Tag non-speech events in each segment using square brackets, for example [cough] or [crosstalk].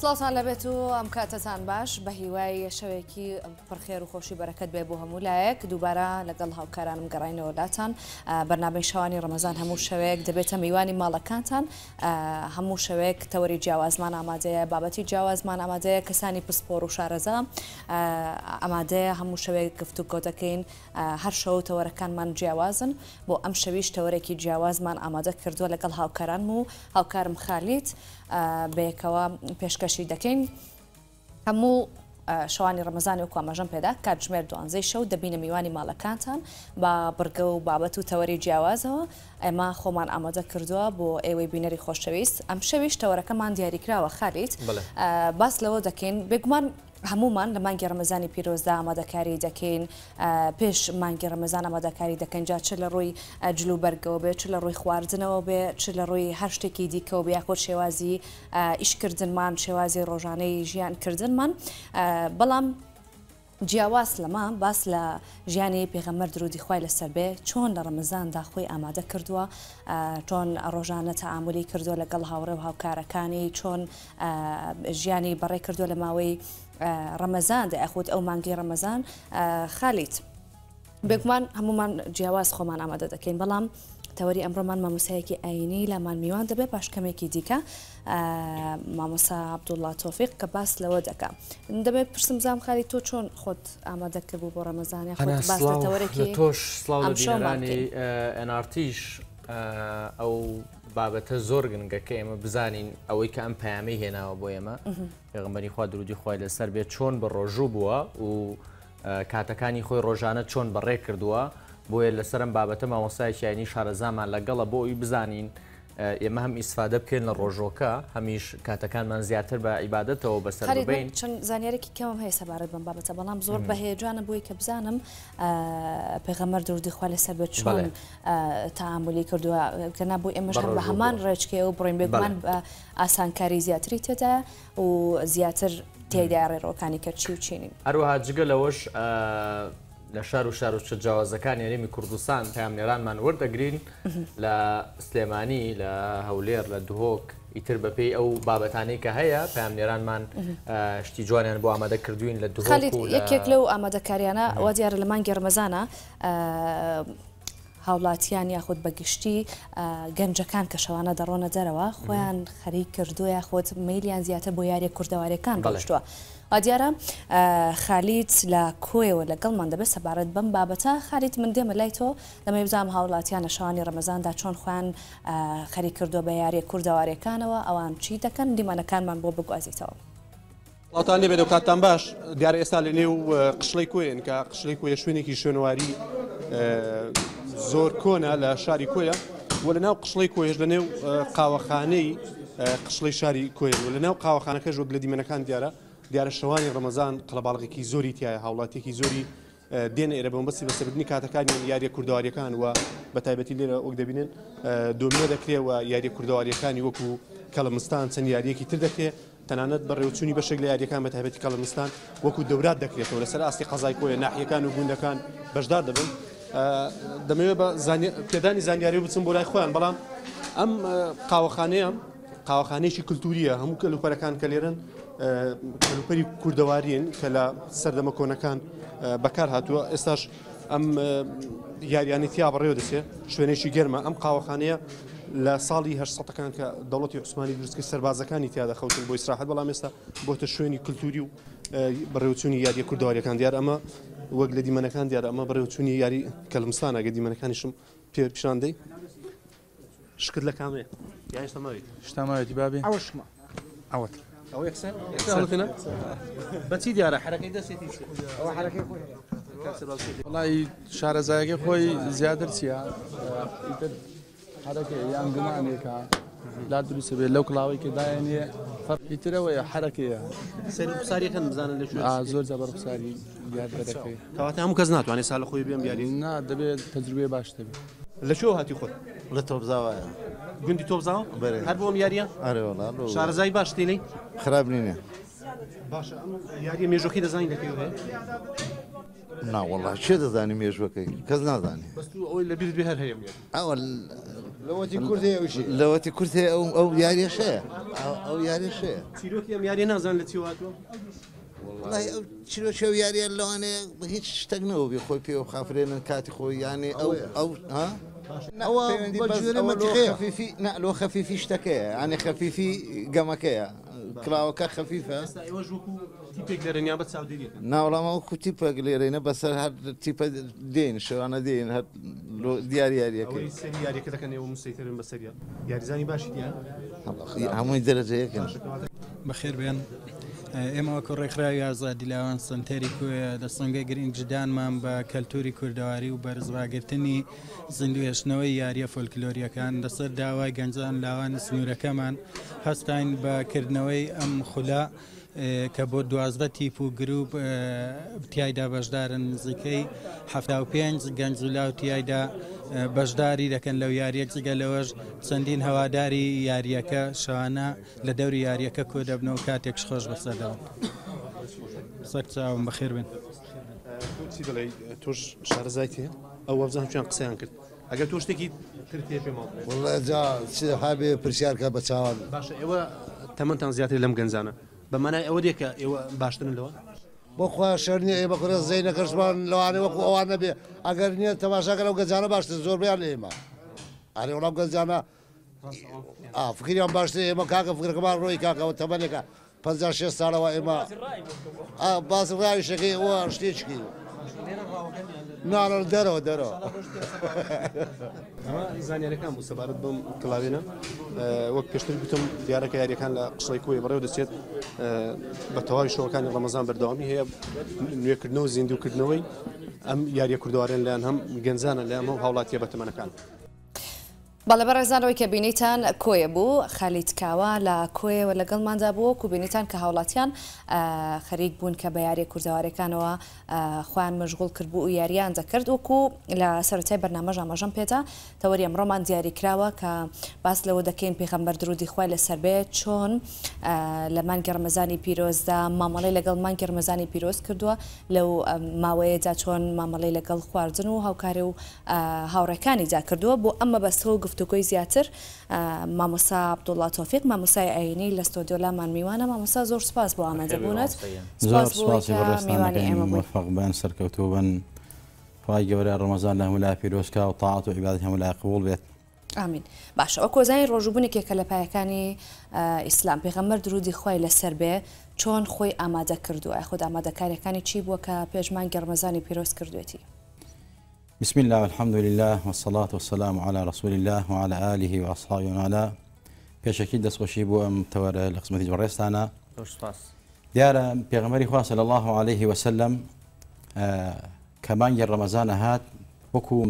سڵاتان لەبێت و ئەم کاتەتان باش بە هیوای شەوێکی پرخێر و خۆشی بەرەکەت بێ بۆ هەموو لایەک دووبارە لەگەڵ هاوکارانم گەڕینەوەلاتان بەنامەی شەوانی ڕەمەزان هەموو شەوەیەک دەبێتە میوانی ماڵەکانتان هەموو شەوەیەک تەوەری جیاوازمان ئامادەیە بابەتی جیاوازمان ئامادەیە کەسانی پسپۆر و شارەزا ئامادەیە هەموو شەوەیەک گفتو کۆتەکەین هەر شەو تەوەرەکانمان جیاوازن بۆ ئەم شەویش تەوەرێکی جیاوازمان ئامادە کردووە لەگەڵ هاوکاران و هاوکارم خالیت. بەیەکەوە پێشکەشی دەکەین هەموو شەوانی ڕمەزانانی و کامەژەم پێدا کاتژمێر دوانزەی شەو دەبینە میوانی ماڵەکانتان با بگە و بابەت و تەوەری جیاوازەوە ئێمە خۆمان ئامادە کردووە بۆ ئێوەی بینەری خۆشەویست ئەم شەویش تەوەرەکەمان دیاریکراوە خاریت باس لەوە دەکەین بگومان هەمومان لە مانگی ڕمەزانی پیرۆزدا ئامادەکاری دەکەین پێش مانگی ڕمەزان ئامادەکاری دەکەنجا چ لە ڕووی جلوبەرگەوە بێ چ لە ڕووی خواردنەوە بێ چ لە ڕووی هەر شتێکی دیکەەوە بە یاخۆ شێوازی ئیشکردنمان شێوازی ڕۆژانەی ژیانکردنمان بەڵام جیاواز لەما باس لە ژیانی پێغەمەر درودی خی لەسەر بێ چۆن لە ڕمەزاندا خۆی ئامادە کردووە چۆن ڕۆژانە تا ئاموری کردووە لەگەڵ هاوڕێ و هاوکارەکانی چۆن ژیانی بەڕێ کردووە لە ماوەی ڕەمەزان دەئەخوت ئەو مانگی ڕەمەزان خالیت. بێگومان هەمومان جیاواز خۆمان ئامادە دەکەین بەڵام تەوەری ئەمڕۆمان مامۆسایەکی ئاینی لامان میوان دەبێ پاشکەمێکی دیکە مامۆسا عبدوڵلا تۆفیق کە باس لەوە دەکە دەبێت پرسم زام خالی تۆ چۆن خۆت ئامادەکردبوو بۆ ڕەمەزانانی تۆش سلااوانی ئەنارتیش ئەو بابەتە زۆر گنگە کە ئێمە بزانین ئەوەی کە ئەم پامەی هێناوە بۆ ئێمە پێغمەری خوا درودی خۆی لەسەر بێت چۆن بە ڕۆژوو بووە و کاتەکانی خۆی ڕۆژانە چۆن بەڕێ کردووە بۆیە لەسەرم بابەتە مامۆسایکیانی شارەزامان لەگەڵە بۆ ئەوی بزانین ئێمە هەم ئیسفادە بکەین لە ڕۆژۆکە هەمیش کاتەکانمان زیاتر بە عیباەتەوە بەسەر بین چەند زانیارێکی کەم هەیە سەبارەت بم بابەتە بەڵام زۆر بەهێجانە بووی کە بزانم پێغەمەر دوردیخوا لەسەر بە چۆن تاعاعملی کردووە کەنا بۆ ئێمەش بە هەمان ڕێچکێ و بڕین بێمان بە ئاسانکاری زیاتری تێدا و زیاتر تێدای ڕێڕۆکانی کە چی و چینین هەروەها جگە لەەوەش لە شار و شار و جیاوازەکان یاریمی کوردستان پامێرانمان وەردەگرین لە سلێمانی لە هەولێر لە دهۆک ئیتر بەپی ئەو بابەتانەی کە هەیە پامێرانمان شتی جوانیان بۆ ئامادە کردوین لە دو یەکێک لەو ئامادەکاریانە وا دیارە لەمان گەرمەزانە هاوڵاتیان یاخود بەگشتی گەنجەکان کە شەوانە دەڕۆنە دەرەوە خۆیان خەری کردو یاخود میلیان زیاتە بۆ یاری کوردەوارەکان بەڵشتووە. وا دیارە خالیت لە کۆیەوە لەگەڵمان دەبێت سەبارەت بم بابەتە خالیت من دێمە لای تۆ لەمە بزانام هاوڵاتیانە شانی ڕەمەزاندا چۆن خوان خەری کردو بە یاری کووردەوارەکانەوە ئەوان چی دەکەن دیمانەکانمان بۆ بگوازیتەوە. وڵاتان لێبێت و کاتان باش دیارە ئێستا لە نێو قشڵی کوێن کە قشڵی کوێ شوێنێکی شوێنواری زۆر کۆنا لە شاری کۆیە وە لە ناو قشڵی کۆێش لە نێو قاوەخانەی قشڵی شاری کۆێن و لە ناو قاوەخانەکە ژۆ لە دیمەنەکان دیارە دیارە شەوانی ڕەمەزان قەڵەباڵقێکی زۆری تایە هاوڵاتێکی زۆری دێن ئێرە بەمبەستی بەسەبردننی کاتەکانی یاریە کوردەواریەکان و بە تایبەتی لێرە ئۆک دەبینن دۆمیە دەکرێەوە یاریە کوردەواریەکانی وەکو کەلمستان چەند یاریەکی تر دەکرێت تەنانەت بە ڕێوچوونی بەشێک لە یاریەکان بە تایبەتی کەلمستان وەکو دەورات دەکرێتەوە لەسەر ئاستی قەزای کۆیە ناحیەکان و گوندەکان بەشدار دەبن دەمەوێت بە پێدانی زانیاری بچم بۆ لای خۆیان بەڵام ئەم قاوەخانەیە قاوەخانەیەکی کللتوریە هەموو کە لوپەرەکان کە لێرن کەلوپەری کووردەوارین کە لە سەردەمە کۆنەکان بەکار هاتووە ئێستاش ئەم یاریانیتیا بەڕێوە دەسێت شوێنێکی گەرمە ئەم قاوەخانەیە لە ساڵی هەشسەەکان کە دەوڵەتی عوسمانی دروستکە سربازەکانی تیادا خەوتن بۆ ئیسراحەت بەڵام ئێستا بۆتە شوێنی کللتوری و بەڕێوچوونی یاریە کوردەوارەکان دیار ئەمە وەک لە دیمەنەکان دیار ئەمە بەڕێوچوونی یاری کەلمستانە گە دیمەنەکانیشم پێ پیشاندەی شکرد لە کامێ یاشتەماویت شتاماوێتی بابێ ئەوە شما ئەوەتر او يكسر يكسر هنا بتيدي حركه دسي تيسي او حركه خويا والله شهر خوي زياده حركه يعني جمعني لا دروس به لو كلاوي كدا يعني فرق يترى ويا حركه يا سير بصاري خن مزان لشو اه زور زبر بصاري جاد بركه تواتي هم كزنات يعني سال خوي بيم بيالي نا دبي تجربه باش تبي لشو هاتي خود لتوب زوايا گوندی تۆبزاوە هەر بۆم یاریە شارەزای باش تێنەی خراپ نینە یاری مێژۆکی دەزانین دەکەوێت ناوەڵا چێ دەزانانی مێژوەکەی کەس نازانێت ئەوەی لەبییر بێ هەر هەیە ئەوە لەوەتی کورتی ئەو ئەو یاریشەیە ئەو یاریشەیە چیرۆکی ئەم یاری نازان لە چیواتەوە چیرۆشە یاریان لەوانەیە هیچ شتەکنەوە بێ خۆی پێوە خافرێنن کاتی خۆی یانێ ئەو ئەو ها؟ نعم. هو بالجريمة خفيفي نقلو نعم، خفيفي اشتكاها يعني خفيفي قمكاها كلاوكا خفيفة تيبك لرينا بس عوديني نا والله ما هو تيبك لرينا بس هاد تيب دين شو أنا دين هاد لو دياري ياري كده أول ياري زاني باش ديان هم درجة يكن بخير بيان ئێمەوەکو ڕێکخراوی ئازادی لاوان سنتەری کوێە دەسەنگە گرنگجددانمان بە کەلتوری کوردەواری و بەرزواگرتنی زیندوێشتنەوەی یاریە فۆلکلۆریەکان دەسەر داوای گەنجان لاوان سنوورەکەمان هەستین بەکردنەوەی ئەم خولا کە بۆ دوازدە تیپ و گروپ تایدا بەشدارن نزیکەی هەفتا و پێنج گەنجولا و تایدا بەشداری دەکەن لەو یاریە جگە لەوەش چەندین هەواداری یاریەکە شانە لە دەوری یاریەکە کۆ دەبنەوە کاتێکش خۆش بەسەدا. سەر چاوم بەخێر بن. چی بڵێ تۆش شارزایتێ ئەو وەبزان چیان قسەیان کرد ئەگەر تۆ شتێکی پرسیارکە بە چاوان باشە ئێوە تەمەتان زیاتر لەم گەنجانە بەمانای ئەوە دێکە ئێوە باشترن لەوە بۆخوا شەرنی ئێمە کوڕە زەینەکەشمان لەوانێ وەکو ئەوان نەبێ ئەگەر نییە تەماشاکە ئەو گەجانە باشتر زۆربیان ئێمە ئەرێ وڵام گەنجانە فکریان باشتر ئێمە کاکە فکرەکەمان ڕۆی کاکەەوە تەمەلێکە 56 ساڵەوە ئێمە باز ڕاوی شەکەی ئەوە شتێچکی. ناڕ دەرەوە دەرەوە زانانیەکان بوو سەبارەت بم کلااوێنە وەک پێشتر گوتم دیارەکە یاریەکان لە قسڵی کوی بەڕێو دەچێت بە تەواوی شەوەکانی ڕەمەزان بەردەوامی هەیە نوێکردنەوە زیندوکردنەوەی ئەم یاریە کوردوارێن لایەن هەم گەنجانە لایەمە و هاوڵاتیە بەتەمەنەکان. بەڵە بەڕێزانەوەی کە بینیتان کۆیە بوو خەلیت کاوە لە کۆیەوە لەگەڵماندا بوو و بینیتان کە هاوڵاتیان خەریک بوون کە بە یاری کوردەوارەکانەوە خوان مەژغول کردبوو و یاریان دەکرد وکو لە سەرای بەرنامەژ ئاماژەم پێێتە تەوەری ئەمڕۆمان دیاریکراوە کە باس لەوە دەکەین پێخەمبەر درودی خوای لەسەر بێت چۆن لە مانگە ڕمەزانی پیرۆزدا مامەڵی لەگەڵ مانگە ڕمەزانی پیرۆز کردووە لەو ماوەیەدا چۆن مامەڵی لەگەڵ خواردن و هاوکاری و هاوڕەکانی دا کردووە بۆ ئەمە بەستەوە گفت گفتوگوی زیاتر مامۆسا عبدوڵات تۆفیق مامۆسای ئاینی لە ستۆدیۆلامان میوانە مامۆسا زۆر سپاس بۆ ئامادەبوونەت میوانی ئێمەفقبان سەرکەوتوو بن خی گەورە ڕمەزان لە هەمولا پیرۆشکا و تاعات و عیبات هەمولا قوڵ بێت ئامین باشە ئەو کۆزانی ڕۆژبوونێکێکە لە پایەکانی ئیسلام پێغەمەر درودی خۆی لەسەر بێ چۆن خۆی ئامادە کردووە خۆت ئامادەکاریەکانی چی بووە کە پێشمان گەڕمەزانی پیرۆست کردوێتی بسم الله والحمد لله والصلاة والسلام على رسول الله وعلى آله وأصحابه وعلى پێشەکی دەستخۆشی بووە أم لە لقسمة بەڕێستانە ديارة پێغمەری خواه صلى الله عليه وسلم آه كمان جر وەکو هات وكو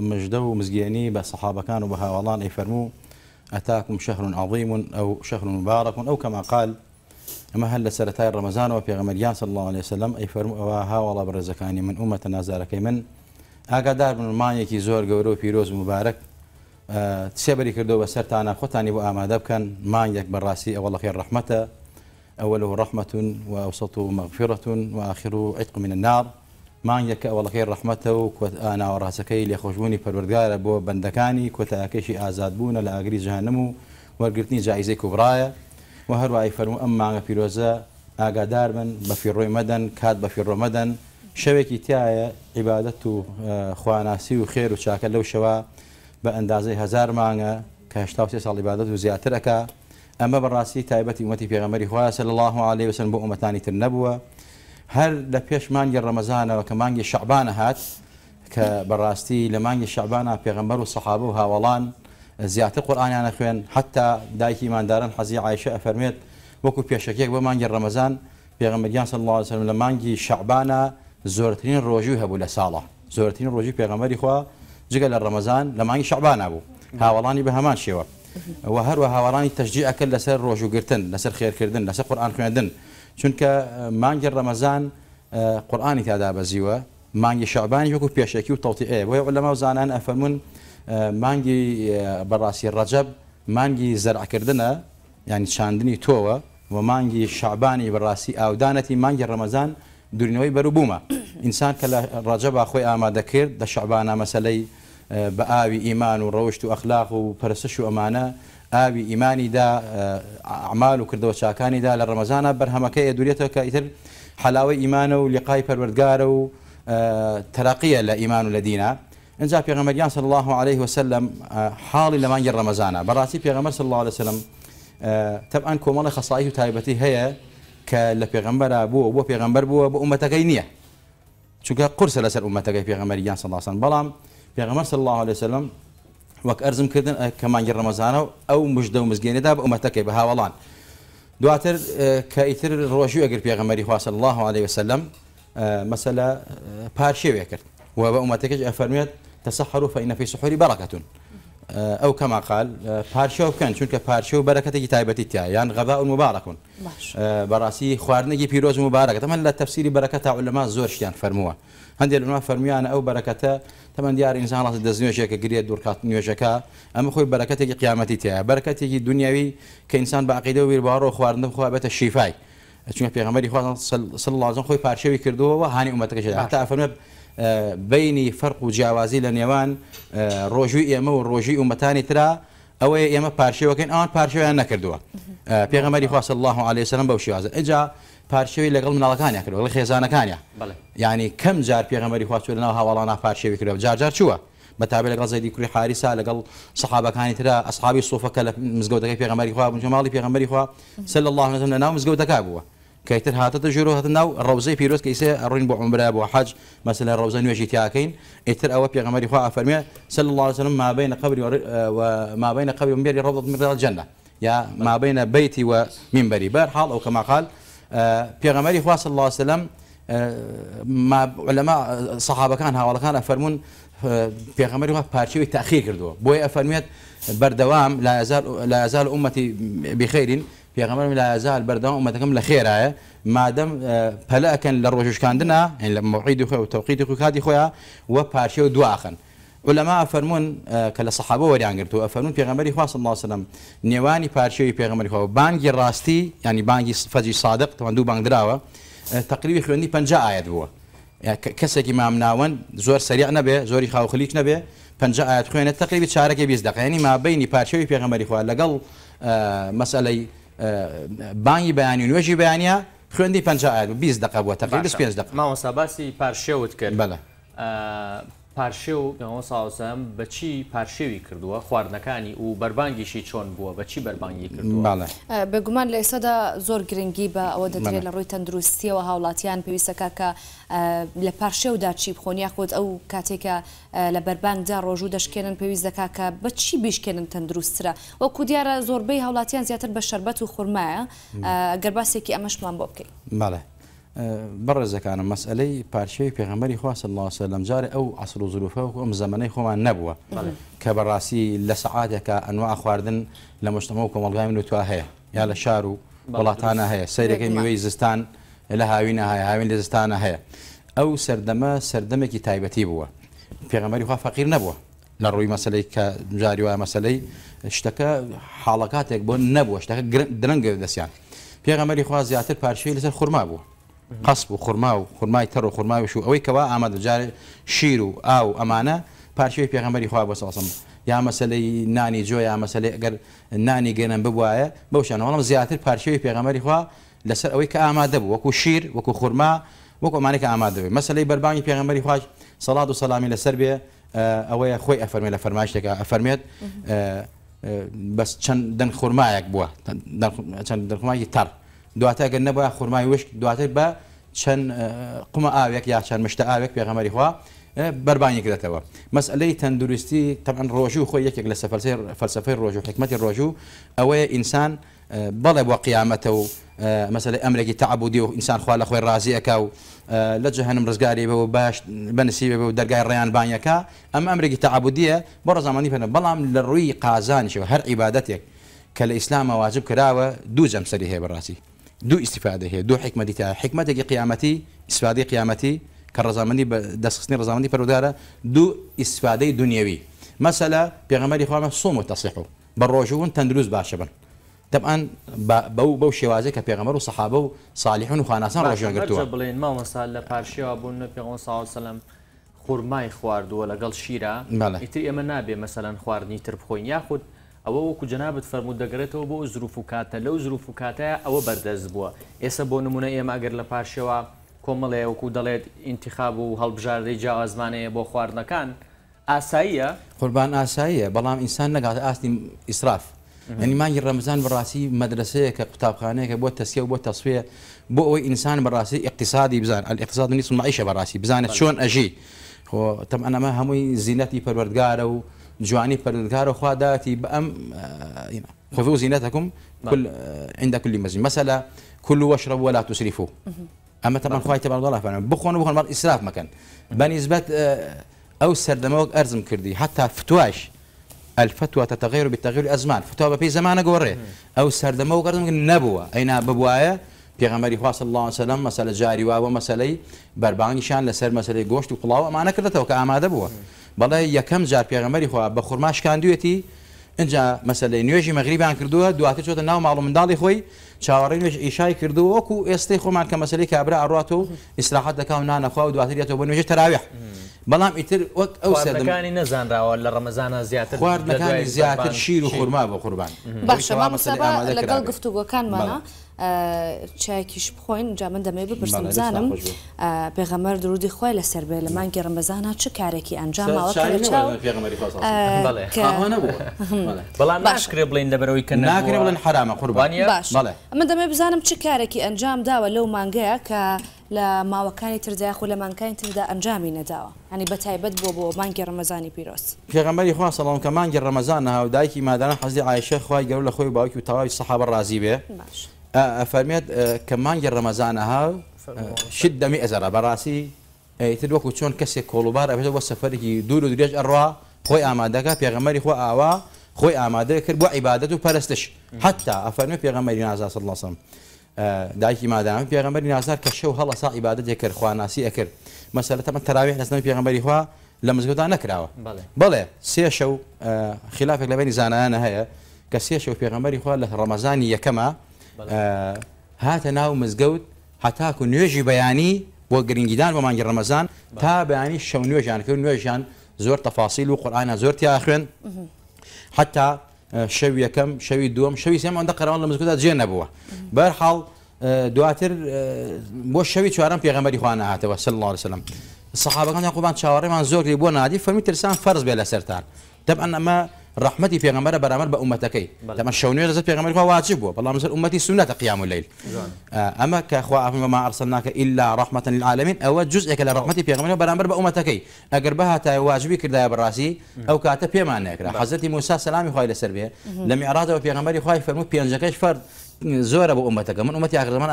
مجدو بە بصحابة كانوا بها والان يفرمو أتاكم شهر عظيم أو شهر مبارك أو كما قال أما هل سرتاي سەرەتای ڕەمەزانەوە صلى الله عليه وسلم ئەی فەرمو ئەوە هاوڵە بەڕێزەکانی من ئومەتە نازارەکەی من ئاگادار بنمانیەکی زۆر گەورە و پیرۆز مبارەک آه، سێبەری کردو بە سەرتانە خۆتانی بۆ ئامادە بکەن مانگێک بەڕاستی ئەوە لە خێر ڕەحمەتە ئەوله رحمة وأوسط مغفرة آخر عتق من النار مانگێک یک ئەوە خیر رحمت و آنا و راسکی ناوەڕاستەکەی لێخۆشبوونی پەروەردگارە بۆ بەندەکانی کۆتاکەشی ئازادبوونە لە ئاگری جانم و وەرگرتنی جایزه کوبڕایە و هەروایی فەرمو ئەم مانگە پیرۆزە ئاگادار من بفیروی مدن کات بفیروی مدن شەوێکی تایە عیباەت و خواناسی و خێر و چاکە لەو شەوە بە ئەندازەی هزار مانگە کە هشتا ساڵی عبادەت و زیاترەکە ئەمە بەڕاستی تایبەتی وەتی پێغەمەری خوایە سە الله و عليه وسن بۆ ئومەتانی تر نەبووە هەر لە پێش مانگی ڕەمەزانەوە کە مانگی شعبانە هات کە بەڕاستی لە مانگی شعبانە پێغەمبەر و سەحاب و هاوەڵان زیاتر قورآانیانە خوێن حتا دایکی ماندارن حەزی عیشە ئەفەرمێت وەکو پێشکێک بۆ مانگی ڕەمەزان پێغەمەریان سە الله وسلم لە مانگی شعبانە زۆرترین ڕۆژوی هەبوو لە ساڵە زۆرترین ڕۆژی پێغەمەری خوا جگە لە ڕەمەزان شعبان ابو شعبانە بوو هاوڵانی بە هەمان شێوە و هەروە لسر تەژجی ئەکە لسر ڕۆژوگرتن لەسەر خێرکردن لەسەر قورآان خوێندن چونکە اه، مانگی ڕەمەزان اه، قورآانی تادا بەزیوە مانگی شعبانی وەکو پێشێکی و تەڵتی ئێ اه، بۆ لەمە زانان ئەفەرمون مانگی بەڕاستی ڕەجەب مانگی زەرعکردنە ینی چاندنی تۆوە و مانگی شعبانی بەڕاستی ئاودانەتی مانگی ڕەمەزان دورینەوەی بەروبوومە انسان کە لە ڕاجە با خۆی ئامادەکرد دە شعبانە مەسلەی اه، بە ئاوی ئیمان و ڕەوشت و ئەخلاق و پرسەش و ئەمانە ئاوی ئیمانیدا اه، ئەعمال و کردەوە چاکانیدا لە ڕەمەزانە بەرهەمەکەی دوورێتەوە کە ئیتر حەلاوەی ئیمانە و لقای پەروەردگارە و اه، تەرەقیە لە ئیمان و لە دینە ئەجا پێغەمەریان سل الله عليه وسلم حاڵی لەمانگە ڕەمەزانە بەڕاستی پێغەمە صلى الله عليه وسلم تەبان کۆمەڵی خصائص و هي کە لە پێغمبەر بووە بۆ پێغمبەر بووە لسر عومەتەکەی نییە چونکە قرسە لەسەر عومەتەکەی پێغمەریان سەلاسن بەڵام پێغمەر سل الله عليه وسلم وەک ئەرزمکردن اه، کەمانگە ڕەمەزانە أو مجد و مزگێنێدا بە عومەتەکەی بە هاوڵان دواتر اه، کە ئیتر ڕۆژی ئەگەر پێغمەری خواسە الله عليه وسلم اه، مثلا پارشێوێ کرد و بە عومەتەکەش ئەفەرمێت تەسەحر و فەینەفی سحوری او كما قال پارچە بکەن چونکە پارچە و بەرەکەتێکی تایبەتی تیا یان غەبا و مبارەکون بەڕاستی خواردنێکی پیرۆز مبارەکە تەمەەن لە تەفسیری بەرەکەت تاولەما زۆر شتیان فەرمووە هەندێک لەما فەرمیانە ئەو بەرەکەتە تەمەند دیار ئینسان ڵاست دەستنوێژێکە گرێت دوورکات نوێژەکە ئەمە خۆی بەرەکەتێکی قیامەتی تیا بەرەکەتێکی دنیاوی کە ئینسان باقیدە و ویرباڕۆ خواردن خوا بێتە شیفای چونکە الله خوازان سڵ خوي خۆی پارچەوی وهاني امتك عومەتەکەش حتى ئەفەرمە بینی فەرق و جیاوازی لە نێوان ڕۆژوی ئێمە و ڕۆژی ومەتانی تررا ئەوەیە ئێمە پارشێوەکەین ئەوان پارشێویان نەکردووە پێغەمەری خواست الله عليه سلام بە شێوازە ئەجا پارشێوی لەگەڵ مناڵەکانیان کردو لە خێزانەکانە ینی کەم جار پێغەمەری خواستوە لەناو هاوڵانە پارشێوی کردەوە جارجار چووە بەتابێ لەگەڵ زەدی کوری حاریسا لەگەڵ سەحابەکانی تررا ئەسحابی سوفەکە لە مزگەوتەکەی پێغەمەری خوا بنجماڵی پێغەمەری خوا سل الله نزم لە ناو مزگەوتەکە بووە كيتر هذا تجرو هذا ناو الروزي فيروس كيسه الرين بو عمره ابو حج مثلا الروزي نو جيتي اتر او بيغ هو افرمي صلى الله عليه وسلم ما بين قبر وما آه، بين قبر ومنبري روضه من الجنه يا ما بين بيتي ومنبري بار حال او كما قال آه، بيغ مري خو صلى الله عليه وسلم آه، ما علماء صحابه كان هاولا كان افرمون بيغ مري خو بارشي تاخير كردو بو افرميت بردوام لا يزال لا يزال امتي بخير في من پێغەمەرمی لا یازار بەردەوام ئومەتەکەم لە خێرایە اه. مادەم اه، پەلەکەن لە ڕۆژشکاندنا اه، لە مەقیید خۆ و تەوقیت و کاتی خۆیان وە پارشێ و دواخن. ولما فرمون كلا صحابه وريان قرتو فرمون پیغمبري خاص الله سلام نيواني في پیغمبري خو بانگي راستي يعني بانگي فجي صادق طبعا دو بانج دراوه تقريبا خوندي 50 آيات بوه يعني كسك ما مناون زور سريع نبي زوري خاو خليك نبه 50 آيات خوينه تقريبا شاركه 20 دقيقه يعني ما بيني في پیغمبري خو لقل مساله بانگی بەیانی نوێژی بەیانە خوێندی 50 20 دقه بووە تەقریبا 25 دقه ماوە ساباسی پارشێوت کرد بەڵە بله. پارشێ و پێەوە ساوسم بەچی پارشێوی کردووە خواردنەکانی و بەربانگیشی چۆن بووە بەچی بەربانگی کردووە بگومان لە ئێستادا زۆر گرنگی بە ئەوە دەترێت لە ڕووی تەندروستیەوە هاوڵاتیان پێویستەکە کە لە پارشێ ودا چی بخۆنیا خۆت ئەو کاتێکە لە بەربانگدا ڕۆژوو دەشکێنن پێویست دەکا کە بەچی بیشکێنن تەندروسترە وەکو دیارە زۆربەی هاوڵاتیان زیاتر بە شربەت و خورمایە گەرباسێکی ئەمەشمان بۆ بکەین. بەڕێزەکانم مەسئلەی پارچەی پێغەمەری خواست اللهسە لەم جارێ ئەو عسر و زروفە و ئەم زەمەەی خۆمان نەبووە کە بەڕاستی لە سعاتێکە ئەنوا خواردن لە مشتمە و کۆمەلگای من تو هەیە یا لە شار و وڵاتانە هەیە سیرەکەی میوەی زستان لە هاوینە هەیە هاوین لە زستانە هەیە ئەو سەردەمە سەردەمێکی تایبەتی بووە پێغەمەری خوا فەقیر نەبووە لە ڕووی مەسلەی کە جاری وایە مەسلەی شتەکە حاڵەکاتێک بۆ نەبووە شتەکە درەنگ دەسیان پێغەمەری خوا زیاتر پارچەی لەسەر خورما بوو قسب و خورما و خورمای تەر و خورماویش و ئەوەی کەوا ئامادە جارێ شیر و ئاو ئەمانە پارچوی پێغمبەری خوا بە ساسم یا مەسلەی نانی جۆ یا مەسلەی ئەگەر نانی گەنم ببواە بەوشان وڵم زیاتر پارچوی پێغەمەری خوا لەسەر ئەوەی کە ئامادە بوو وەکو شیر وەکو خورما وەکومانێکە ئامادەوێ مەسلەی بەربانی پێغمبەری خواش سەڵات و سەلامی لەسەر بێ ئەوەیە خۆی ئەفەرمێ لە فەرماشتێکە ئەفەرمێت بەس چەند دەن خورمایەک بووە چەند دەخمایی تەڕ دواتەگەر نەبە خورمای وشک دواتر بە چەند قمە ئاوێک یا چەند مشتە ئاوێک پێغەمەری خوا بربانی کردێتەوە مەسئلەی تەندروستی تەبان ڕۆژ و خۆی یەکێک لە سەفەرسی فەلسفەی ڕۆژ و حکمەتی ڕۆژ و ئەوەیە ئینسان بەڵێ بۆ قیامەتە و مەسلە ئەمرێکی تعبودی و ئینسان خوا لە خۆی رازیەکە و لە جەهنم ڕزگاری بە و باش بەنسیبێ بە و دەرگای ڕیانبانیەکە ئەم ئەمرێکی تعبودیە بۆ ڕزامانی پێنە بەڵام لە ڕووی قازانشەوە هەر عیباەتێک کە لە ئیسلامە واجب کراوە دوو جەمسەری هەیە بەڕاستی دو استفاده هەیە دو حکمەتی تا حکمتێکی قیامەتی استفادی قیامەتی کە ڕزامەندی بە دەستخستنی ڕزامەندی پەرودارە دوو ئیسفادەی دنیاوی مەسەلا پێغەمەری خوامە سوم و تەسیح و بە ڕۆژون تەندروست باشە بن طبعاً بەو بەو شێوازە کە پێغەمەر و سەحابە و سالیحون و خاناسان ڕۆژیان گرتووە بڵێن مامەسا لە پارشێوە بوون پێغۆن ساوسلم خورمای خواردووە لەگەڵ شیرە ئیتر ئێمە نابێ مەسەەن خواردنی تر بخۆین یاخود او ئەوە وەکو جەنابەت فەرمو بو بۆ زروف و کاتە لەو زروف و کاتەیە ئەوە بەردەست بووە ئێستا بۆ نمونە ئێمەگەر لە پاشەوە کۆمەڵێ وەکو دەڵێت ئینتخاب و هەڵبژاردەی جیاوازمانەیە بە بۆ خواردنەکان ئاساییە قوربان ئاساییە بەڵام ئینسان نەگاتە ئاستی ئیسراف ینی مانگی ڕەمزان بەڕاستی مەدرسەیە کە قوتابخانەیەکە بۆ تەسیە و بۆ تەسوێ بۆ ئەوی ئینسان بەڕاستی اقتصادی بزان الاقتصاد اقتصاد نیست معیشە بزان بزانێت أجي هو خۆ أنا ما همي زينتي پەروەردگارە و جواني بردكار داتي بأم آه، خذوا زينتكم نعم. كل آه، عند كل مسجد مثلا كلوا واشربوا ولا تسرفوا اما طبعا نعم. خوي تبع الله فعلا بخون بخون مر اسراف مكان بنسبه آه، او سردموك ارزم كردي حتى فتواش الفتوى تتغير بالتغير الازمان فتوى في زمان قوري او سردموك ارزم نبوه اين ببوايه في خوا صلی الله عليه وسلم مساله جاري جاری و شان لسر مساله قوشت وقلاوه پلاو امانه کردته بوه بەڵێ یەکەم جار پێغەمەری خۆ بە خوماشکاندوێتی اینجا مەسلەی نوێژی مەغریبان کردووە دواتر چۆتە ناو ماڵ منداڵی خۆی چاوەڕی نوێژ ئیشای کردووە وەکو ئێستی خۆمان کە مەسلی کابرا ئەڕات و ئیسراحات دەکاو نانەخوا و دواترێتەوە بۆ نوێژی تەراویح بەڵام ئیتر وەک ئەو سەردەکانی نەزانراوە لە ڕەمەزانە زیاتر خواردەکانی زیاتر شیر و خورما بە قوربان باشە لەگەڵ گفتوگۆکانمانە چایکیش بخۆین جا من دەمەوێت بپرسم بزانم پێغەمەر درودی خۆی لەسەر بێ لە مانگی ڕمەزانە چه کارێکی ئەنجاماوە بەڵام باشکرێ بڵین لەبەرەوەی کە ناکرێ بڵێن حرامە قوربانی باش من دەمێ بزانم چه کارێکی ئەنجام داوە لەو مانگەیە کە لە ماوەکانی تردا خو لە مانکانی تردا ئەنجامی نەداوە هەنی بە تایبەت بۆ بۆ مانگی ڕمەزانی پیرۆست پێغمبەری خوا سەڵام کە مانگی ڕمەزان نەهاودایکی مادانە حەزی عیشە خوای گەور لە خۆی باوکی و تاوای سەحاب ڕازی بێ باش آه، آه، فەرمێت کەمانگە آه، رمضان ها شدە می ئەزەرە بەڕاستی تدوەکو چۆن کەسێک کۆڵوبار ئەبێت بۆ سەفەرێکی دوور و درێژ ئەڕوا خۆی ئامادەکە پێغەمەری خۆ ئاوا خۆی ئامادە کرد بۆ عیبادەت و پەرستش حتا ئەفەرمێ پێغەمەری نازاسە لەسم دایکی مادام پێغەمەری نازار کە شەو هەڵەسا عیبادەت ێکرد خواناسی ئەکرد مەسەلە تەمە تەراوی هەستنەوە پێغەمەری خوا لە مزگەوتان نەکراوە بڵێ سێ شەو خلافێک لەبێنی زانایانە هەیە کە سێ شەو پێغەمەری خوا لە ڕەمەزانی هاتە ناو مزگەوت هەتاکو نوێژی بەیانی بۆ گرنگیدان بە مانگی ڕەمەزان تا بەیانی شەو نوێژیان کرد نوێژیان زۆر تەفاسیل و قورآانە زۆر تیاخوێن حتا شەو یەکەم شەوی دووەم شەوی سێمەوەندە قەرەوان لە مزگودا جێ نەبووە بەرحاڵ دواتر بۆ شەوی چوارم پێغەمەری خوانە هاتەوە سل الله وسلم سەحابەکان قوبان چاوەڕێمان زۆری بۆ نادی فەرمی ترسان فەرز بێ لەسەران دەب ئەمە رحمتي في غمرة برامر بأمتكي لما شوني لزت في غمرة واجب والله مثل أمتي سنة قيام الليل آه، أما كأخوة أفهم ما أرسلناك إلا رحمة للعالمين أو جزء كلا رحمتي في غمرة برامر بأمتكي أجر بها تا واجبي كلا براسي أو كاتب يا معناك حضرتي موسى سلام يخوي لسربيا لم يراد في غمرة خوي فرمو بينجكش فرد زور أبو أمتك من أمتي آخر زمان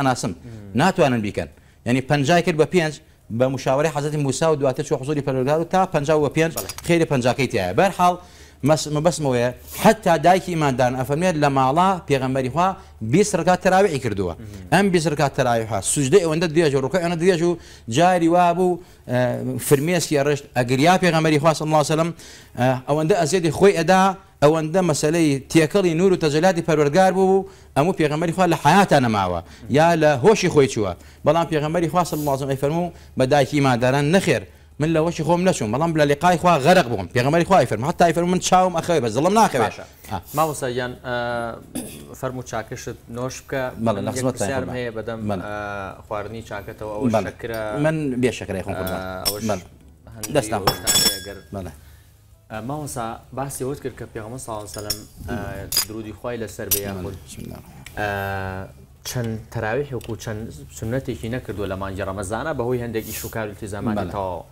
أنا بیکەن ینی يعني پنجای کرد بە پێنج بە مشاوری حەزەتی موسا و دواتە چ حزوری پەرگار و تا پ و پێنج خێری پنجکەی تایە مەبەسمەوەیە حتا دایکی ئماندان ئەفەرمێت لە ماڵا پێغەمبەری خوا بیسرکە تەراویی کردووە ئەم بیسرکە تەراویها سوجدە ئەوەندە درێژ ڕووکە ئەە درێژ و جاری وا بوو آه، يا ڕشت ئەگریا پێغەمەری خوا الله وسلم آه، ازيد خوي ادا او ئەوەندە مساله تيكلي نور و بو امو بوو ئەموو پێغەمەری خوا انا حیاە يا یا لە هۆشی خۆی چووە بەڵام پێغەمەری صلى الله وسلم فەرمو بە دایکی ماداران نەخێر من لە وەشی خۆم نەچوم بلا لقاء إخوة غرق بهم بووم پێغمەری إخوة فەرم حتى فەر من چاوم ئەخەوێ بە زڵم ناکەوێ ماوەسەیان فەرمو چاکەشت نۆش بکە هەیە بەدەم خواردنی چاکەتەوە ئەو من بێشەکرای خۆم دەستان ماوەسا باسی ئەوت کرد کە پێغمە ساڵسەلم درودی خی لەسەر بەیان چەند تەراوی حکو چەند سنەتێکی نەکردووە لە مانجی ڕەمەزانە بەهۆی هەندێکی شوکار التیزامانی تا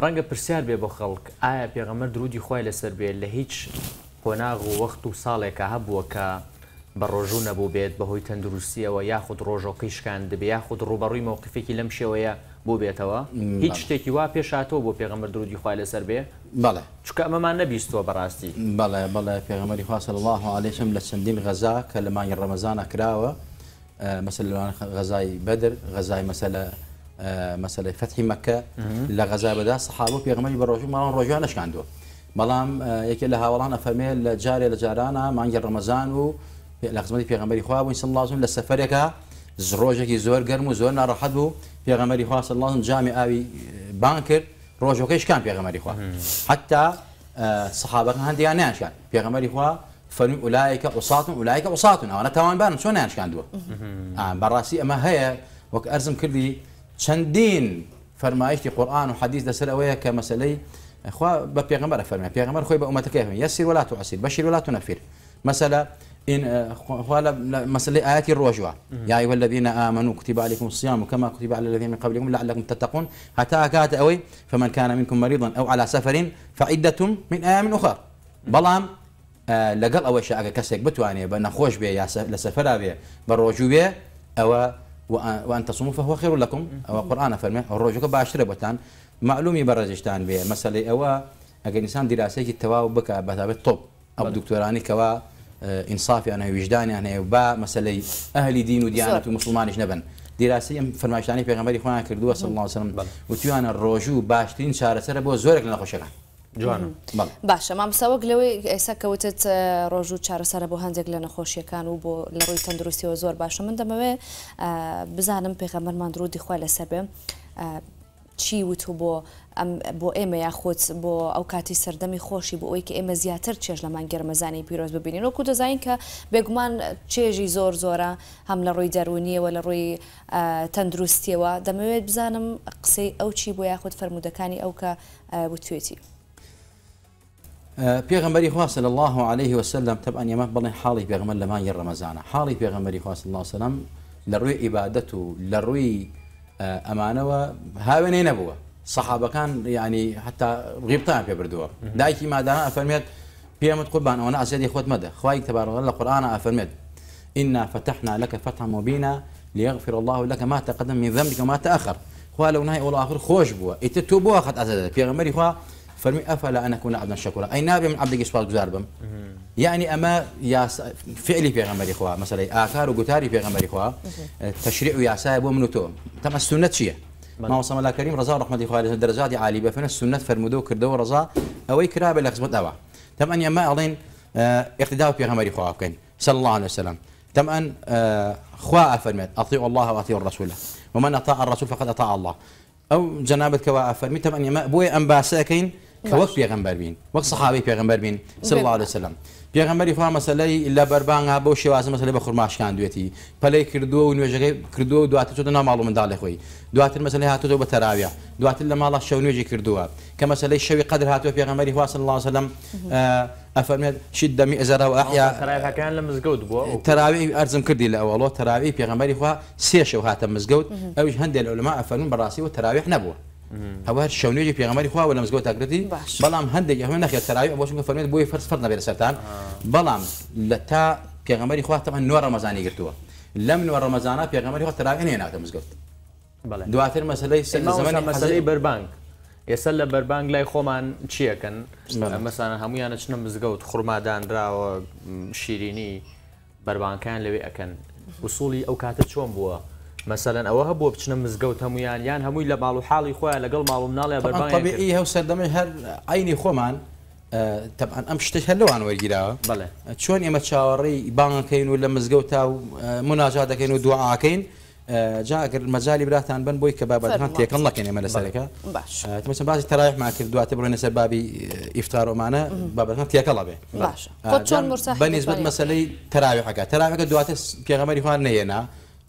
ڕەنگە پرسیار بێ بۆ خەڵک ئایا پێغەمە درودی خۆی لەسەر بێت لە هیچ پۆناغ و وەخت و ساڵێکە هەبووە کە بە ڕۆژوو نەبوو بێت بەهۆی تەندروستیەوە یاخود ڕۆژۆقی شکان دەبێ یاخود ڕوبەڕووی مۆقفێکی لەم شێوەیە بۆ بێتەوە هیچ شتێکی وا پێشاتەوە بۆ پێغەمە درودی خخوای لەسەر بێ بڵێ چکە ئەمەمان نەبیستەوە بەڕاستی بەڵێ بەڵێ پێغەمەری خواست الله عالێشم لە چەندین غەزا کە لە مانگی ڕەمەزانە کراوە مەسلوان غەزای بەدر غەزای مەسلە آه، مثلا مەسلەی فەتحی مەکە لە غەزابدا سەحاب و پێغمەی بە ڕۆژی ماڵان ڕۆژیانش کاندووە بەڵام یەکێ لە هاوڵان ئەفەرمێ لە جارێ لە جارانە مانگی ڕەمەزان و لە خزمەتی زور خوابووین سڵ لازم لە سەفەرێکە ڕۆژێکی زۆر گەرم و جامع ناڕەحەت بانكر پێغەمەری خوا كان في جامی ئاوی حتى آه، کرد ڕۆژەکەی شکان پێغەمەری خوا حتا آه، سەحابەکە هەندیان نیانشکان پێغەمەری خوا فەرمی ئولایکە ئوساتون ئولایکە ئوساتون ئەوانە تاوانبانم چۆن نیانشکاندووە براسي ئەمە هي وك ارزم کردی چندین فرمایشی قرآن و حەدیث که مسئله خواه با پیغمبر فرمی. پیغمبر خوی با امت که فرمی. یەسیر ولات و عسیر بەشیر ولات و این خواه مسألة آيات الرجوع يا أيها الذين آمنوا كتب عليكم الصيام كما كتب على الذين من قبلكم لعلكم تتقون حتى أكات أوي فمن كان منكم مريضا أو على سفر فعدة من أيام أخرى بلام اه، لقل أول شيء كسك بتواني بنا خوش بي يا لسفر بي بروجو بي أو وأن تصوموا فهو خير لكم وقرآن فرمي الرجوك باشر بتان معلومي برزشتان بيه مسألة أو أجر إنسان دراسة التوا بك بثابت طب أو دكتوراني كوا آه، إنصافي أنا وجداني أنا با مسألة أهل دين وديانة ومسلمانش نبن دیراسی ئەم فەرماشتانی پێغمبەری خۆیان کردووە سڵ وسلم وتیانە ڕۆژوو باشترین چارەسەرە بو زۆرێک لە نەخۆشەکان باشە مامسەوەک لەوەی ئێسا کەوتت ڕۆژ و چارەسەرە بۆ هەندێک لە نەخۆشیەکان و بۆ لە ڕووی تەندروستیەوە زۆر باشە من دەمەوێ بزانم پێغەمەرمان درودی خخوای لەسەر بێ چی وت و بۆ بۆ ئێمە یاخۆت بۆ ئەو کاتی سەردەمی خۆشی بۆ ئەوی کە ئێمە زیاتر چێژ لەمان گەرمەزانی پیرۆز ببینین وەکو دەزین کە بێگومان چێژی زۆر زۆرە هەم لە ڕووی دەرونیەوە لە ڕووی تەندروستیەوە دەمەوێت بزانم قسەی ئەو چی بۆ یاخود فرەرمودەکانی ئەو کە وتوێتی. خواه خواصل الله عليه وسلم طبعا ئەمە بڵێن حاڵی پێغمە لەمانی ڕەمەزانە حاڵی خواه خواست الله سلام لە ڕووی ئیبادەت و آه، امانه ڕووی ئەمانەوە هاوێنەی نەبووە سەحابەکان ینی حتا غیبتان پێ بردووە دایکی دانا ئەفەرمێت پێمت قربان ئەوە ئازیێتی خود مده خی تەبارەوە الله قورآانە ئەفەرمێت إنا فتحنا لك فتحا مبينا ليغفر الله لك ما تقدم من ذنبك وما تأخر خوا لو نهي اول آخر خوش بوا إتتو بوا خد أزاد بيغمري خوا افلا انا كنا عبدن شكورا اي نابي من عبدێکی سوپاسگوزار بم یعنی يعني فعلي في پێغەمەری خوا مثلا ئاکار و في پێغەمەری خوا تشريع يا سايب بۆ من و تۆ تەمە سونەت چییە؟ ماوەسە مەلاکەریم رحمة الله خوا عالية عالی السنة سونەت فەرمودە و کردەوە ڕزا ئەوەی کرا بە لە قسمت ئەوە تەمەەن ئەمە ئەڵێن آه، اقتدا پێغەمەری خوا بکەین صلى الله عليه وسلم أن آه، خوا ئەفەرمێت أطيعوا الله وأطيعوا الرسول ومن اطاع الرسول فقد اطاع الله ئەو جەنابەت تم ان تەمەەن ئەمە بوي ئەم باسەکەین کە وەک پێغمبەر بین وەک سەحاوی پێغمبەر بین سڵ لەسلم پێغمبەری خوا مەسلەی لە بەربانگا بۆ شێوازە مەسلەی بە خورماشکان دوێتی پەلەی کردووە و نوێژەکەی کردووە و دواتر چۆتە ناماڵ منداڵی خۆی دواتر مەسلەی هاتوۆ بە تەراویە دواتر لە ماڵە شەو شو کردووە کە مەسلەی شەوی قدر هاتووە يفهم صلى الله سلم ئەفەرمێت اه، شید دەمی ئەزارا و ئەحیاەکان لە مزگەوت بووە تەراوی ئەرزم کردی لە ئەوڵۆ في پێغمبەری يفهم سێ شو هاتم مزگەوت أوش هندي العلماء أفهم براسي تەراویح نبوه ئەوە شەونێکی پێغمەری خواوە لە مزگەوت تاگرەتی بەڵام هەندێک ئەمە نخێت تەراوی بۆشکە فەرمێت بۆی فەرس فەر نەبێت سەران بەڵام لە تا پێغمەری خواتەمە نۆ ڕەمەزانی گرتووە لەم نوە ڕەمەزانە پێغمەری خۆ تەراوی نێناتە مزگەوت دواتر مەسلەی سەرمەزانی مەسلەی بەربانک ئێستا لە بەربانگ لای خۆمان چیەکەن مەسانە هەمویانە چنە مزگەوت خوڕمادانراوە شیرینی بەربانکان لەوێ ئەەکەن وسوڵی ئەو کاتە چۆن بووە مەسەەن ئەوە هەبوو بچنە مزگەوت هەمویان یان هەمووی لە باڵ و حاڵی خۆیان لەگەڵ ماڵوم ناڵێ بەربی هەو سەردەمە هەر ئاینی خۆمان تەبان ئەم شتش هەلوان وەرگیراوە بڵێ چۆن ئێمە چاوەڕێی بانکەین و لە مزگەوت تا و مناجا دەکەین و دوعاکەین جاگر مەجای براتان بن بۆی کە بابەتان تێکەڵ نەکەن ئێمە لەسەرەکە باشمەسم بازی تەرایح ماکرد دواتە بڕێنە سەر بابی ئیفتارۆمانە بابەتان تێکەڵە بێ بەنسبت مەسلەی تەراویحەکە تەراوەکە دواتە پێغەمەری خوان نەیەنا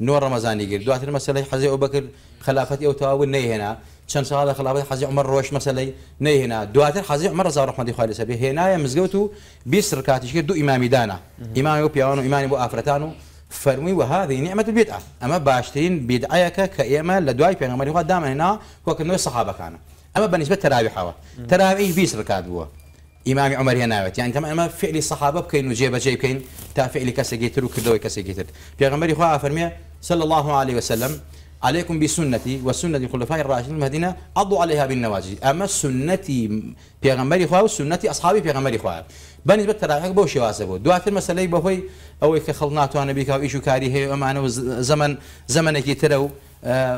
نور رمضاني گرت دواتر مسئله حزي ابو بكر خلافتی او تاول نهنا چند سال خلافة حزي عمر روش مسألة مسئله هنا دواتر حزي عمر رضا رحمه الله خالص به هنا يا مزگوتو 20 ركعتش دو امام دانا امام او بيانو امام ابو افرتانو فرمي وهذه نعمة البدعة أما باشترين بدعيك كإيما لدواي بيانا مريخوا داما هنا هو وكنو الصحابة كانوا أما بالنسبة تراويح هوا تراويح بيس ركعت بوا امام عمر هنا هناوت يعني تمام فعل الصحابه بكين وجيبه جيب كين تا فعل كسجيتر وكردوي كسجيتر بيغمبري خو افرميه صلى الله عليه وسلم عليكم بسنتي وسنة الخلفاء الراشدين المهديين أضوا عليها بالنواجذ أما سنتي في غمار إخوة وسنتي أصحابي في غمار إخوة بنسبة تراحق بو شواسه بو دواتر مسألة بوهي أو إيك خلناتو أنا بيك أو إيشو كاريه أما أنا زمن زمنك ترو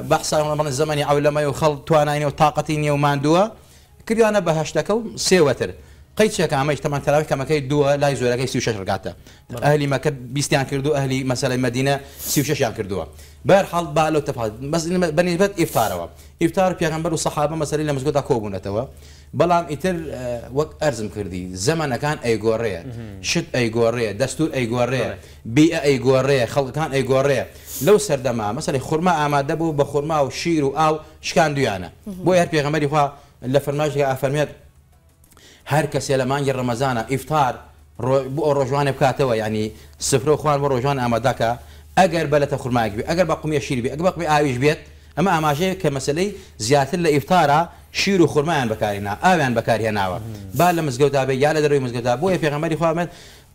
بحثا من الزمن يعول يخل عولمي وخلطوانا وطاقتين وماندوها كردو أنا بهشتك وسيوتر تمان چێکە ئەمەشتەمان كيد دوا لا يزول زۆرەکەی سی شش ڕگاتە ئەهلی بير حال کردو تفاد بس مدینە سی ششیان کردووە بەر حڵ بالۆ تەفاات بەنیبەت ئیفتارەوە ئیفتار پێغمبەر و سەحابە مەسەری لە مزگوتا کۆبوونەتەوە بەڵام ئیتر آه، وەک ئەرزم کردی زەمانەکان ئەیگۆڕەیە شت ئەیگۆڕەیە دەستور ئەیگۆڕەیە بی ئەیگۆڕەیە خەڵکان ئەیگۆڕەیە لەو سەردەما مەسەری خورما ئامادە بوو بە خورما و شیر و ئاو شکان دویانە بۆ هەر پێغەمەری خوا لە فەرماژی ئافەرمێت هەر کەسێ لە مانگی ڕەمەزانە ئیفتار بۆ ڕۆژوانێ بکاتەوە ینی سفرۆ خوان روزانه بۆ ڕۆژوان ئامادەکە ئەگەر بەلەتە بی اگر بە قومیە بی اگر بەقمی آیش بیت اما آماده که مسئله زیاتر ل افطاره شیر و بکاری نه خورمایان بەکارێنا ئاویان بەکارهێناوە با لە یال بێ یا لە دەروی مزگەوتدا بۆیە پێغەمەری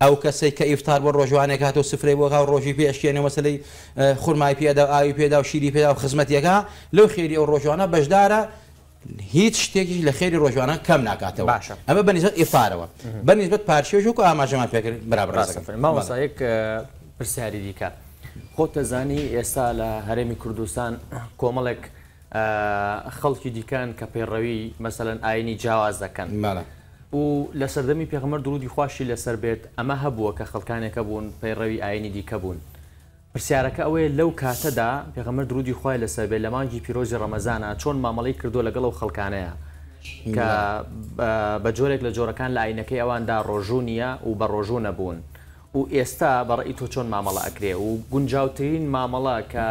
او کسی که افطار بر روزانه که تو سفرەی بوده و ڕۆژی پێشکێنە مەسلەی اه، خورمای پیدا، آیی پیدا، و شیری پیدا، و خزمەتیەکە لەو خێری ئەو روزانه بچداره هیچ شتێکیش لە خێری ڕۆژوانە کەم ناکاتەوە باشە ئەمە بەنیزت ئیفارەوە بەنیزبت پارچێژوک و ئاماژەمان پێکرد برابڕاستەکەن ماوەسایەک پرسیاری دیکە خۆت دەزانی ئێستا لە هەرێمی کوردستان کۆمەڵێک خەڵکی دیکەن کە پێڕەوی مەسەەن ئاینی جیاواز دەکەن و لە سەردەمی پێغمەر درودی خوشی لەسەر بێت ئەمە هەبووە کە خەڵکانێکە بوون پەیڕەوی ئاینی دیکە بوون. پرسیارەکە ئەوەیە لەو کاتەدا پێغەمە درودی خخوای لەسەر بێ لە مانگی پیرۆژی ڕەمەزانە چۆن مامەڵی کردو لەگەڵ و خەڵکانەیە کە بە جۆرێک لە جۆرەکان لە عینەکەی ئەواندا ڕۆژوو نییە و بە ڕۆژوو نەبوون و ئێستا بەڕئی تۆ چۆن مامەڵە ئەکرێ و گونجاوترین مامەڵە کە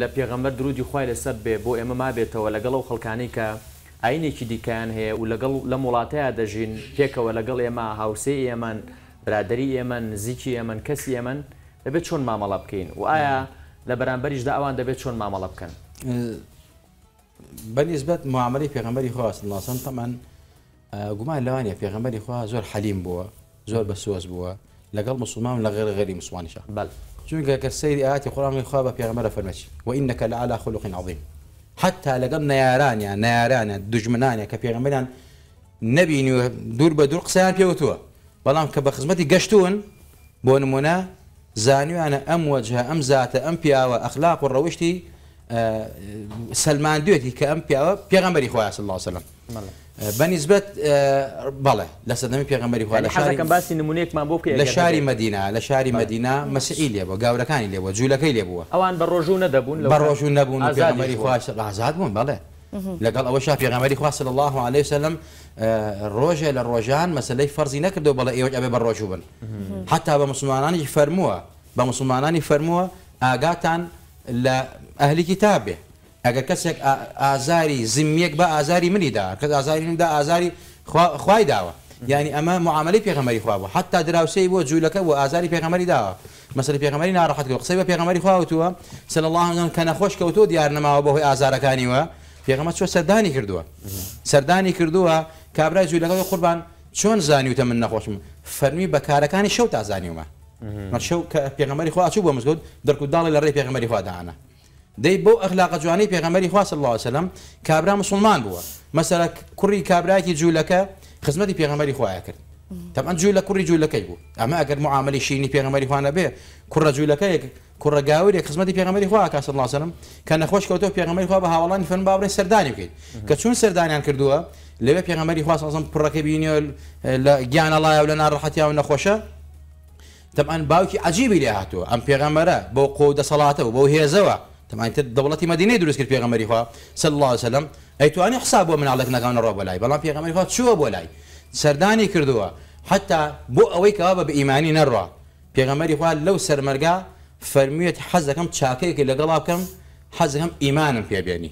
لە پێغەمبەر درودی خخوای لەسەر بێ بۆ ئێمە ما بێتەوە لەگەڵ و خەڵکانی کە ئاینێکی دیکەیان هەیە و لەگەڵ لە وڵاتەیە دەژین پێکەوە لەگەڵ ئێمە هاوسێ ئێمەن برادری ئێمە نزیکی ئێمە کەسی ئێمە دەبێت چۆن مامەڵە بکەین و ئایا لە بەرامبەریشدا ئەوان دەبێت چۆن مامەڵە بکەن بەنسبەت معاملی پێغمبەری خواست لاسن تەمان گومان لەوانە پێغمبەری خوا زۆر حەلیم بووە زۆر بە سۆز بووە لەگەڵ مسلمان لە غێر غەری مسلمانیش چونکە کە سەیری ئاتی خوڕامی خوا بە پێغمبەرە فەرمەچی و ئینەکە لە علا خلوقین عظیم حتا لەگەڵ نارانیان نارانە دژمنانە کە پێغمبەران نبینی دوور بە دوور قسەیان پێوتووە بەڵام کە بە خزمەتی گەشتون بۆ نمونە أنا أم وەجه أم زاتە أم پیاوە ئەخلاق اخلاق ڕەوشتی سلمان دوێتی كأم ئەم بيغمبري پێغەمبەری صلى الله وسلم بەنیزبەت بەڵێ لە سەدەمی پێغەمبەری خۆ لەشارەکەم مدينة نمونونێکمان لي أبو شاری كان لي أبو جولة مەسیعی لي أبو لێبووە بروجو لێبووە بروجو بە ڕۆژوو نەدەبوون لە ڕۆژوو نەبوون پێغەمبەری خۆش ڕازات بوون بەڵێ أول شاف بيغمبري پێغەمەری صلى الله عليه وسلم ڕۆژێ لە ڕۆژان مەسلەی فەرزی نەکردو بەڵە ئێوەش ئەبێ بە ڕۆژوو بن حتا بە مسلمانانی فەرمووە بە مسلمانانی فەرمووە ئاگاتان لە ئەهلی کتابێ ئەگە کەسێک ئازاری زمیەک بە ئازاری منیدا کە ئازاری مندا ئازاری خوای داوە یعنی ئەمە معاملی پێغەمەری خوابوو حتا دراوسی بۆ جوولەکە بۆ ئازاری پێغەمەری داوە مەسل پێغەمەری ناڕحەت کرد قسەی بە پێغەمەری خواوتوە سل الله کە نەخۆش کەوتۆ دیار نەماوە بەهۆی ئازارەکانیوە پێغەمە چوە سەردانی کردووە سەردانی کردووە کابرای جوولەکەی قوربان چۆن زانیوتە من نەخۆشم فەرمی بە کارەکانی شەو تا زانیومە شەو کە پێغمەری خواچوو بۆ مزگوت دەرکوداڵی لە ڕێی پێغمەری خوادانە دەی بۆ ئەخلاق جوانی پێغمەری خواست الله وسلم کابرا مسلمان بووە مەسەرە کوڕی کابراکی جوولەکە خزمەتی پێغمەری خوایە کرد تەمان جوول لە کوڕی جوولەکەی بوو ئەمە ئەگەر معاملی شینی پێغمەری خوانە بێ کوڕە جوولەکەیەک کوڕگاوری خزمەتی پێغمەری خوا کاس الله وسلم کە نەخۆش کەوتۆ پێغمەری خوا بە هاوڵانی فەن باڕی سەردانی بکەیت کە چون سەردانیان کردووە لەوێ پێغەمەری خواست ئەزم پڕەکە بینیە لە گیان ئەڵایە و لە ناڕەحەتیا و نەخۆشە تەمان باوکی عجیبی لێ هاتووە ئەم پێغەمەرە بۆ قۆ دەسەڵاتە هي زوا طبعا تەمانتر دەوڵەتی مدینه درس کرد پێغەمەری خوا صلی الله علیه وسلم ایتو ئەیتوانی حساب بۆ منالڵک نەکان ڕۆ بەلای بەڵام پێغەمەری خوا چووە بۆ لای سەردانی کردووە حتا بۆ ئەوەی کەوا بە بە ئیمانی نەڕوا پێغەمەری خوا لەو سەرمەرگا چاکی کی چاکەیەکی کم حزهم ايمانا في پێبێنی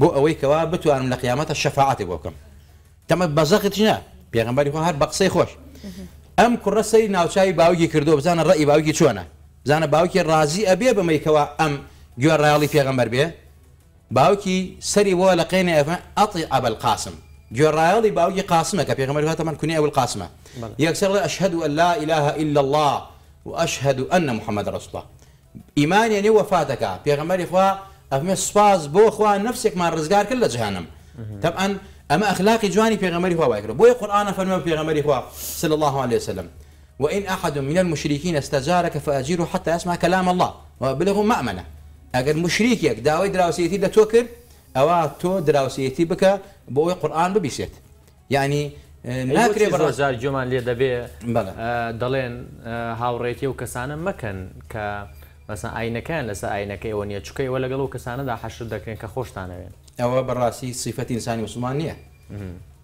بو اوي کەوا بتوانم من قیامەتە شەفاعتی بوكم تەمە بەزەقت نا پێغمبەری خۆ هەر بە قسەی خۆش ئەم کوڕە سەری ناوچوی باوکی کردو بزانە ڕێی باوکی چۆنە زانە باوکی ڕازی ام بمەیکەوە ئەم گوێڕایڵی پێغمبەر بێ باوکی سەری وە لە قێنێ ئەفە ئەڵی ئەبل قاسم گوێڕایڵی باوکی قاسمە کە پێغمەر هاتەمان کونی ئەول قاسمە یەکسەر اشهد ان لا إله إلا الله وأشهد أن محمد رسول الله إيمان يعني وفاتك بيغمبر خواه أفمي سباز بو إخوة نفسك ما رزقار كل جهانم طبعا اما اخلاقي جواني بيغمري هو بايكرو بو قران فرمى بيغمري هو صلى الله عليه وسلم وان احد من المشركين استجارك فاجيره حتى يسمع كلام الله وبلغه مامنه اگر مشريك يك داوي دراوسيتي لتوكر او تو دراوسيتي بك بو قران ببيسيت يعني ناكري بەڕۆژار جومان لێ دەبێ دەڵێن هاوڕێتی و کەسانە مەکەن کە مەسا ئاینەکان لەسەر ئاینەکەی ئەوە ونيا تشكي ولا قالو و دا حشر دكن کە خۆشتانەوێن ئەوە بەڕاستی سیفەتی ئینسانی مسلمان نییە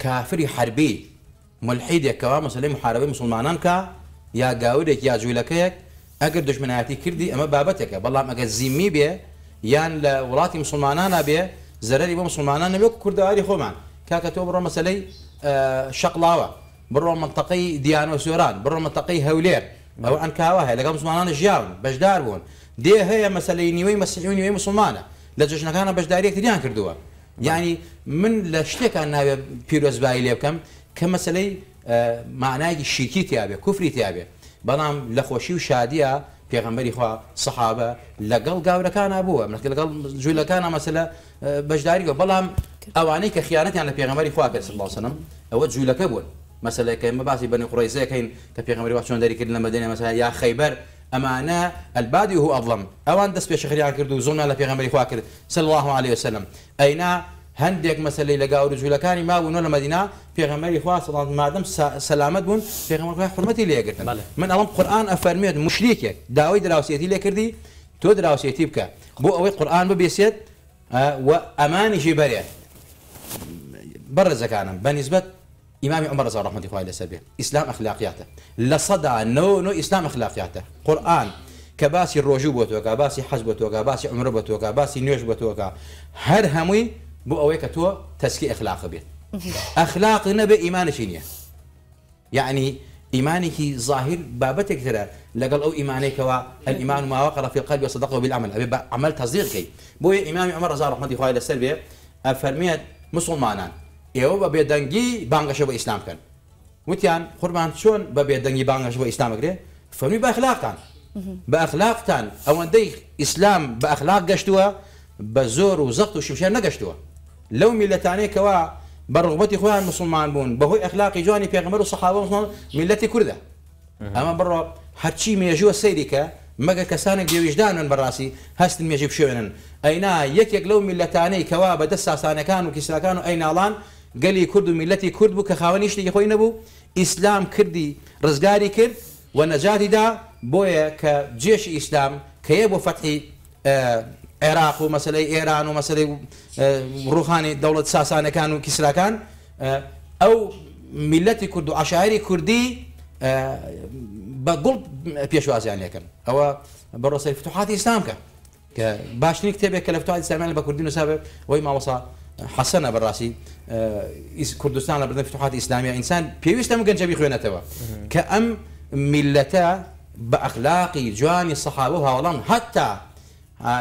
کافری حربی ملحیدێکەوە مەسلەی محاربەی مسلمانان کە یا گاورێک یا جوولەکەیەک ئەگەر دشمنایەتی کردی ئەمە بابەتێکە بەڵام ئەگە زیمی بێ یان لە وڵاتی مسلمانانە بێ زەرری بۆ مسلمانان نەبێ کوردداری خۆمان کاکە برا مسلي مەسلەی آه، شەقلاوە بڕۆ منتەقەی دییانۆ سۆران بڕۆ منتەقەی هەولێر ئەو ئەنکاوە هەیە لەگەڵ مسلمانانە ژیاون بەشدار بوون دێ هەیە مەسلەی نیوەی مەسیحونیوەی مسلمانە لە جژنەکانە بەشداریەکتریان کردووە ینی من لە شتێکان ناوێت پیرۆزبایی لێ بکەم کە مەسلەی معناایکی شیکی تیاابێ کوفری تیاابێ بەڵام لە خۆشی و شادیە پێغمبەری خوا سەحابە لەگەڵ گاورەکانە بووە منکە لەگەڵ جوولەکانە مەسلە بەشداریەوە بەڵام ئەوانەی کە خیانەتیان لە پێغمەری خوا پێ سڵسنم ئەوە جوولەکە بوون مەسلەکەمە باسی بنی قڕیزەکەین کە پێغمەری وا چۆن دەریکرد لە مەدەێنە مەسلا یا خەیبەر أمانة البادي هو أظلم أوان دس بيا شخريان يعني كردو زون على غمري فاكر صلى الله عليه وسلم أينا هنديك مثلا لقاء رجولا كاني ما بون مدينة في غمري فاكر صلى الله بون في فاكر حرمتي لي أقرد من أظلم قرآن أفرميه مشريك داوي دراوسيتي لي كردي تو دراوسيتي بك بو أوي قرآن ببيسيت أه وأماني جيبريه برزك أنا بالنسبة امام عمر رضي الله عنه سبيل اسلام اخلاقياته لصدى نو نو اسلام اخلاقياته قران كباسي الرجوب وتوكا باسي حزب وتوكا باسي عمر وتوكا باسي نيوش وتوكا هر همي بو اويك تو تسكي اخلاق بيت [laughs] اخلاق نبي ايمان شينيه يعني إيمانك ظاهر بابتك ترى لقل أو إيمانك الايمان ما وقر في القلب وصدقه بالعمل أبي عمل تصديقك بوي إمام عمر رضي الله عنه السلبية أفرميت مسلمانا ئێوە بە بێدەنگی بانگەشە بە ئیسلام بکەن وتیان قوربان چۆن بە بێدەنگی بانگەش بۆ ئیسلامگرێ فەرمی بە ئەخلاقتان بە ئەخلاقتان ئەوەندەی ئیسلام بە ئەخلاق گەشتووە بە زۆر و زەخت و شمشێر نەگەشتووە لەو میلەتانێکەوە بە ڕغبەتی خۆیان مسلمان بوون بەهۆی ئەخلاقی جوانی پێغمەر و سەحاوە میلەتی کووردە ئەمە بڕۆ هەرچی مێژووە سەیریکە مەگە کەسانێک دێویژدانن بەڕاستی هەستن مێژی بشێنن ئەینا یەکێک لەو میلەتانەی کەوا بەدەست ساسانەکان و کیساکان و ئەیناڵان گەلی کورد و میلەتی کورد بوو کە خاوەنی شتێکی خۆی نەبوو ئیسلام کردی ڕزگاری کرد و نەجاتیدا بۆیە کە جێشی ئیسلام کە یە بۆ فەتحی آه، عێراق و مەسلەی ئێران و مەسلەی آه، ڕوخانی دەوڵەت ساسانەکان و آه، کیسراکان ئەو میلەتی کورد و عشاعری کوردی بە گوڵ پێشوازیانەکەن يعني ئەوە بەڕۆسی فتوحاتی ئیسلامکە کە باش کتێبێک کە لە فتوحاتی ئیسلامیان يعني بە کوردی نووسابێت وی ماوەسا آه، كردستان لە بردن فتوحات ئیسلامی ئینسان پێویستە من گەنجەبی خوێنێتەوە کە ئەم میلەتە بە ئەخلاقی جوانی سەحاوە و هاوڵام هەتا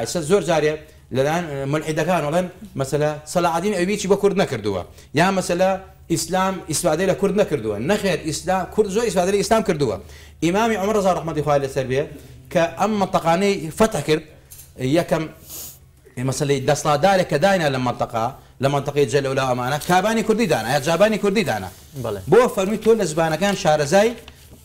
ئێستا زۆر جارێ لەلایەن ملحیدەکان وڵێن مەسەلە سەلاعادین ئەویی بە کورد نەکردووە یا مەسەلە ئیسلام ئیسوادەی لە کورد نەکردووە نەخێت ئیسلام کورد زۆر ئیسوادەی ئیسلام کردووە ئیمامی عمر ڕزا ڕحمەتی خوای لەسەر بێ کە ئەم منتەقانەی فتح کرد یەکەم مثلا دسلا دارێککە داینە للمنطقة لمنطقة جل ولا أمانة كاباني كردي دانا يا جاباني كردي دانا بۆ فەرمی تۆ لە زبانەکان شارەزای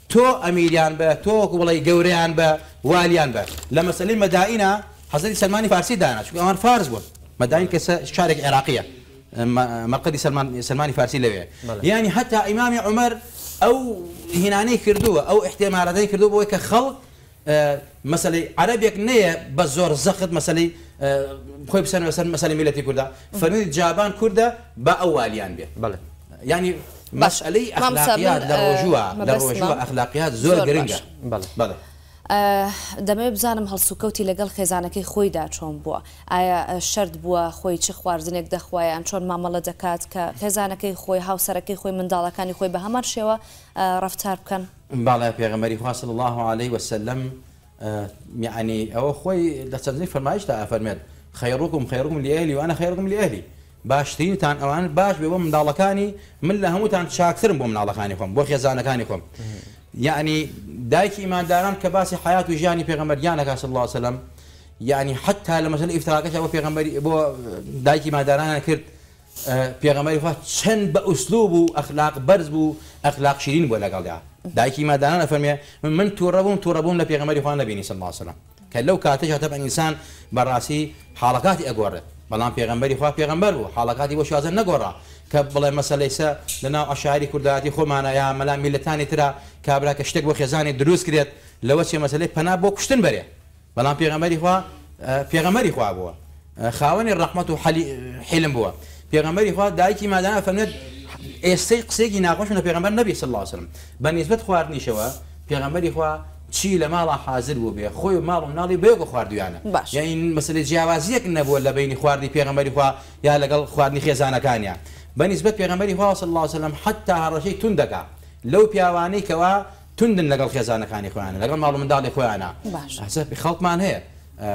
تو ئەمیلیان با تو بڵی گەوریان با واليان با لما سليم مدائنا حضرت سلمانی فارسي دانا شو أمر فارس بو مدائن كسا شارێک عراقية مرقد سلمان سلمانی فارسي لەوێ يعني حتى إمام عمر أو هناني كردوه أو احتێمارەدەی كردوه بۆی کە خەڵک آه، مثلا عربيك نية بزور زخد مثلا خۆی بسەنەوە سەر مەسەری میلەتی کووردا فەرمی جابان کووردە بە ئەوالیان بێت بڵێ ینی مەسئلەی ئەخلاقیات لە ڕۆژووە لە ڕۆژوە ئەخلاقیات زۆر گرنگە بڵێ دەمەوێت بزانم هەڵسوکەوتی لەگەڵ خێزانەکەی خۆیدا چۆن بووە ئایا شەرد بووە خۆی چ خواردنێک دەخوایان چۆن مامەڵە دەکات کە خێزانەکەی خۆی هاوسەرەکەی خۆی منداڵەکانی خۆی بە هەمان شێوە ڕفتار بکەن باڵای پێغەمەری خواصل الله عليه وسلم میعنی ئەوە خۆی لە چەندی فەرمایشتا ئەفەرمێت خەیڕووکم خێڕوم لێهلی وانە خێڕم لێهلی باشترینتان ئەوان باش بێ بۆ منداڵەکانی من لە هەمووتان چاکترم بۆ مناڵەکانی خۆم بۆ خێزانەکانی خۆم یعنی دایکی ئیمانداران کە باسی حیات و ژیانی پێغەمەریانەکە سڵ الله سلم یعنی حتا لە مەسل ئفتراکەش بۆ پێغمبەری بۆ دایکی مادارانە کرد پێغەمەری خوا چەند بە ئوسلوب و ئەخلاق بەرز بوو ئەخلاق شیرین بۆ لەگەڵیا دایکی مادانە فەرمیێ من من تووڕەبووم تووڕەبووم لە پێغمەری خوان نبینی سەماسەلام کە لەو کاتەژ هەتە ئینسان بەڕاستی حاڵەکاتی ئەگۆڕێت بەڵام پێغمبەری خوا پێغمبەر و حاڵەکاتی بۆ شازە نەگۆڕا کە بڵێ مەسلەیسە لەناو ئەشاری کوردداتی خۆمانە یا مەلا میلەتانی ترا کابرا کە شتێک بۆ خێزانانی دروست کرێت لەوە چێ مەسلەی پنا بۆ کوشتن بەرێ بەڵام پێغمەری خوا پێغەمەری خوا بووە خاوەنی ڕحمت و حلم بووە پێغەمەری خوا دایکی مادانە فەرێت ئێستەی قسێکی ناخۆش لە پێغمبەر نەبی سڵ لاسم بە نسبت خواردنیشەوە پێغمبەری خوا چی لە ماڵا حاضر بوو بێ خۆی ماڵ و ناڵی بێگە خواردویانە یعنی مەسلی جیاوازیەک نەبووە لە بینی خواردی پێغمبەری خوا یا لەگەڵ خواردنی خێزانەکانیان بە نسبت پێغمبەری خوا سڵ لاسلم حتا هەڕەشەی تون دەکا لەو پیاوانەی کەوا تندن لەگەڵ خێزانەکانی خۆیانە لەگەڵ ماڵ منداڵی خۆیانە خەڵمان هەیە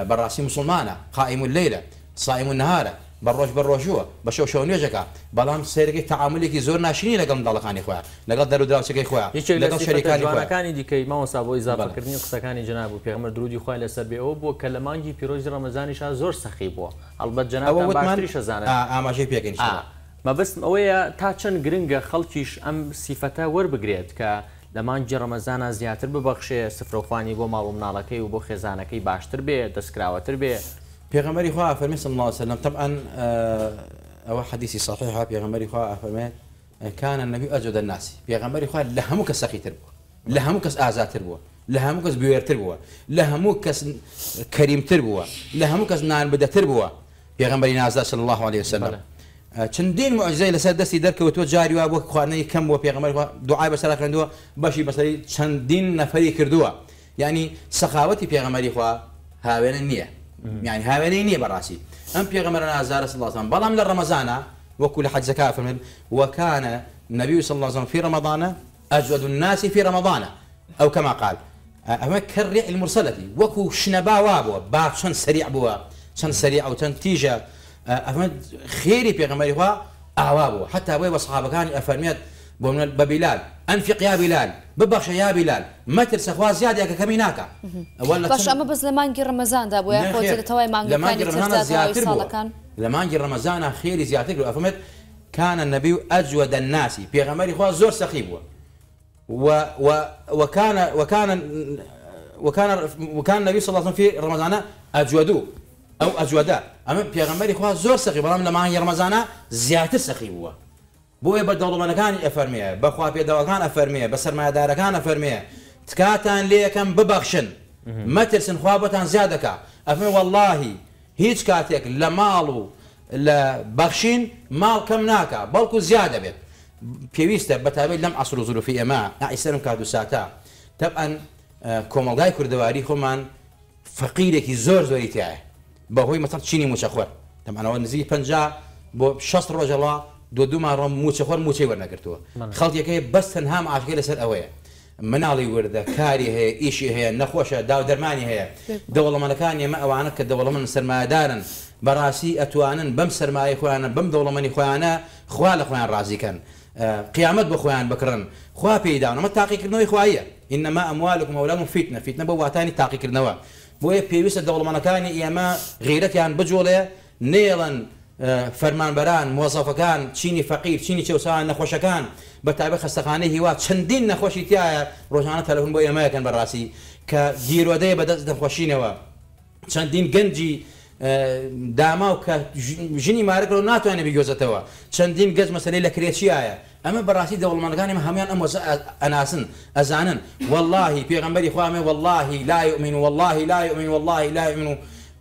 بەڕاستی مسلمانە قائم لەیرە سایم و نهارە بە ڕۆژ بە ڕۆژووە بە شەو شەو نوێژەکە بەڵام سێرگی تعاملێکی زۆر ناشرین لەگەم داڵەکانی خۆیان لەگەڵ دەرودراوسەکەی خۆیان لەگەڵ شەکانیەکانی دیکەی ماوەسا بۆی زابکردنی قسەکانی جناب و پێغمە درودی خخوای لەسەر بێەوە بۆ کە لە مانگی پیرۆژی ڕەمەزانیش زۆر سەخی بووە هەڵبەت جناەوە باشریشەزانە ئاماژەی پێگەنی مەبستم ئەوەیە تا چەند گرنگە خەڵکیش ئەم سیفەتە وەربگرێت کە لەمانجی ڕەمەزانە زیاتر ببەخشێ سفرۆخوانی بۆ ماڵ و مناڵەکەی و بۆ خێزانەکەی باشتر بێ دەستکراوەتر بێ پیغمبری خواه فرمی صلی الله علیه وسلم طبعا اه، او حدیثی صحیحه پیغمبری خواه فرمید كان اه، النبي اجود الناس پیغمبری خواه لهمو کس سخی تر بوا لهمو کس آزاد تر بوا لهمو کس بیویر تر بوا لهمو کس کریم تر بوا لهمو کس نان بده تر بوا پیغمبری نازل صلی الله علیه وسلم اه، چندین معجزه لسر دستی دەرکەوتوە جاری وا بۆ خواردنەوەی کەم بۆ پێغمەر دوعای بەسەرا خوێندووە بەشی بەسەری چەندین نەفری کردووە یعنی سخاوتی پیغمبری خوا هاوێنە نیه يعني هاوني ني براسي ام بي غمر انا زار صلى الله عليه وسلم بلا من رمضان وكل حد زكاه في المهم وكان النبي صلى الله عليه وسلم في رمضان اجود الناس في رمضان او كما قال اما كرع المرسله وكو شنبا وابو با شن سريع بوا شن سريع او تنتيجة افهمت خيري بيغمر هو اوابو حتى ابوي وصحابه كان افهمت بۆ ببلال انفق يا بلال ببخش يا بلال ما بیلال مەتر زياد يا كميناكا ناکە باش اما بس لما نجي رمضان ئەمە بەس لە مانگی ڕمەزاندا نجي یاخۆتەوای مانگەکانی زیاتر ساڵەکان لە مانگی ڕمەزانە خێری زیاتر و ئەفمێت کانە نەبی و ئەجووە دەناسی پێغەمەری خوا زۆر سەخی و وكان وكان وكان وكان النبي صلى الله عليه وسلم في رمضان اجودو او اجودا اما بيغمبري خوا زور سخيب بلام لما نجي رمضان زياد سخيب هو بۆیە بە دەوڵمەنەکانی ئەفەرمێ بەخوا پێداوەکان ئەفەرمێ بە سەرمایدارەکان ئەفەرمێ تکاتان لێەکەم ببەخشن مەترسن خوابەتان زیادەکە ئەفێ واللهی هیچ کاتێک لە ماڵ و لە بەخشین ماڵ کەم ناکە بەڵکو زیاد دەبێت پێویستە بەتابێت لەم ئەسر و زروفی ئێمە ئایسەرم کادوساتە تەبەن کۆمەلگای کوردەواری خۆمان فەقیرێکی زۆر زۆری تایە بەهۆی مەسەر چینی موچەخۆر تەمانەوە نزی پ بۆ 6 ڕۆژەڵە دو دوومان ڕۆم موچە خۆر موچەی وەرنەگرتووە خەڵکیەکەی بەس هەم ئاشگەی لەسەر ئەوەیە مناڵی وردە کاری هەیە ئیشی هەیە نەخۆشە داو دەرمانی هەیە دەوڵەمەەکان ئێمە ئەوانە کە دەوڵەمەن سەرمادارن بەڕاستی ئەتوانن بەم سەرمای خۆیانە بەم دەوڵەمەنی خۆیانە خوا لە خۆیان ڕازیکەن قیامەت بە خۆیان بکڕن خوا پێداونەمە تاقیکردنەوەی خوایە ئینەما ئەموالکم وەولام و فیتنە فیتنە بە واتانی تاقیکردنەوە بۆیە پێویستە دەوڵەمەەکانی ئێمە غیرەتیان بجۆڵێ نێڵەن فرمان بران فەرمانبەران مۆزەفەکان چینی فەقیر چینی چێوسان نەخۆشەکان بە تایبە خستەخانەی هیوا چەندین نەخۆشی تایە ڕۆژانە تەلەفون بۆ ئێمەکەن بەڕاستی کە گیرۆدەیە بەدەست دەخۆشینەوە چەندین گەنجی اه، داما و کە ژنی مارک لەو ناتوانێت بگۆزێتەوە چەندین گەز مەسلەی لە کرێچیایە ئەمە بەڕاستی دەوڵمانەکانی هەمیان ئەم ئەناسن ئەزانن واللهی پێغمبەری خوامێ واللهی لا يؤمن والله لا يؤمن والله لا یؤمن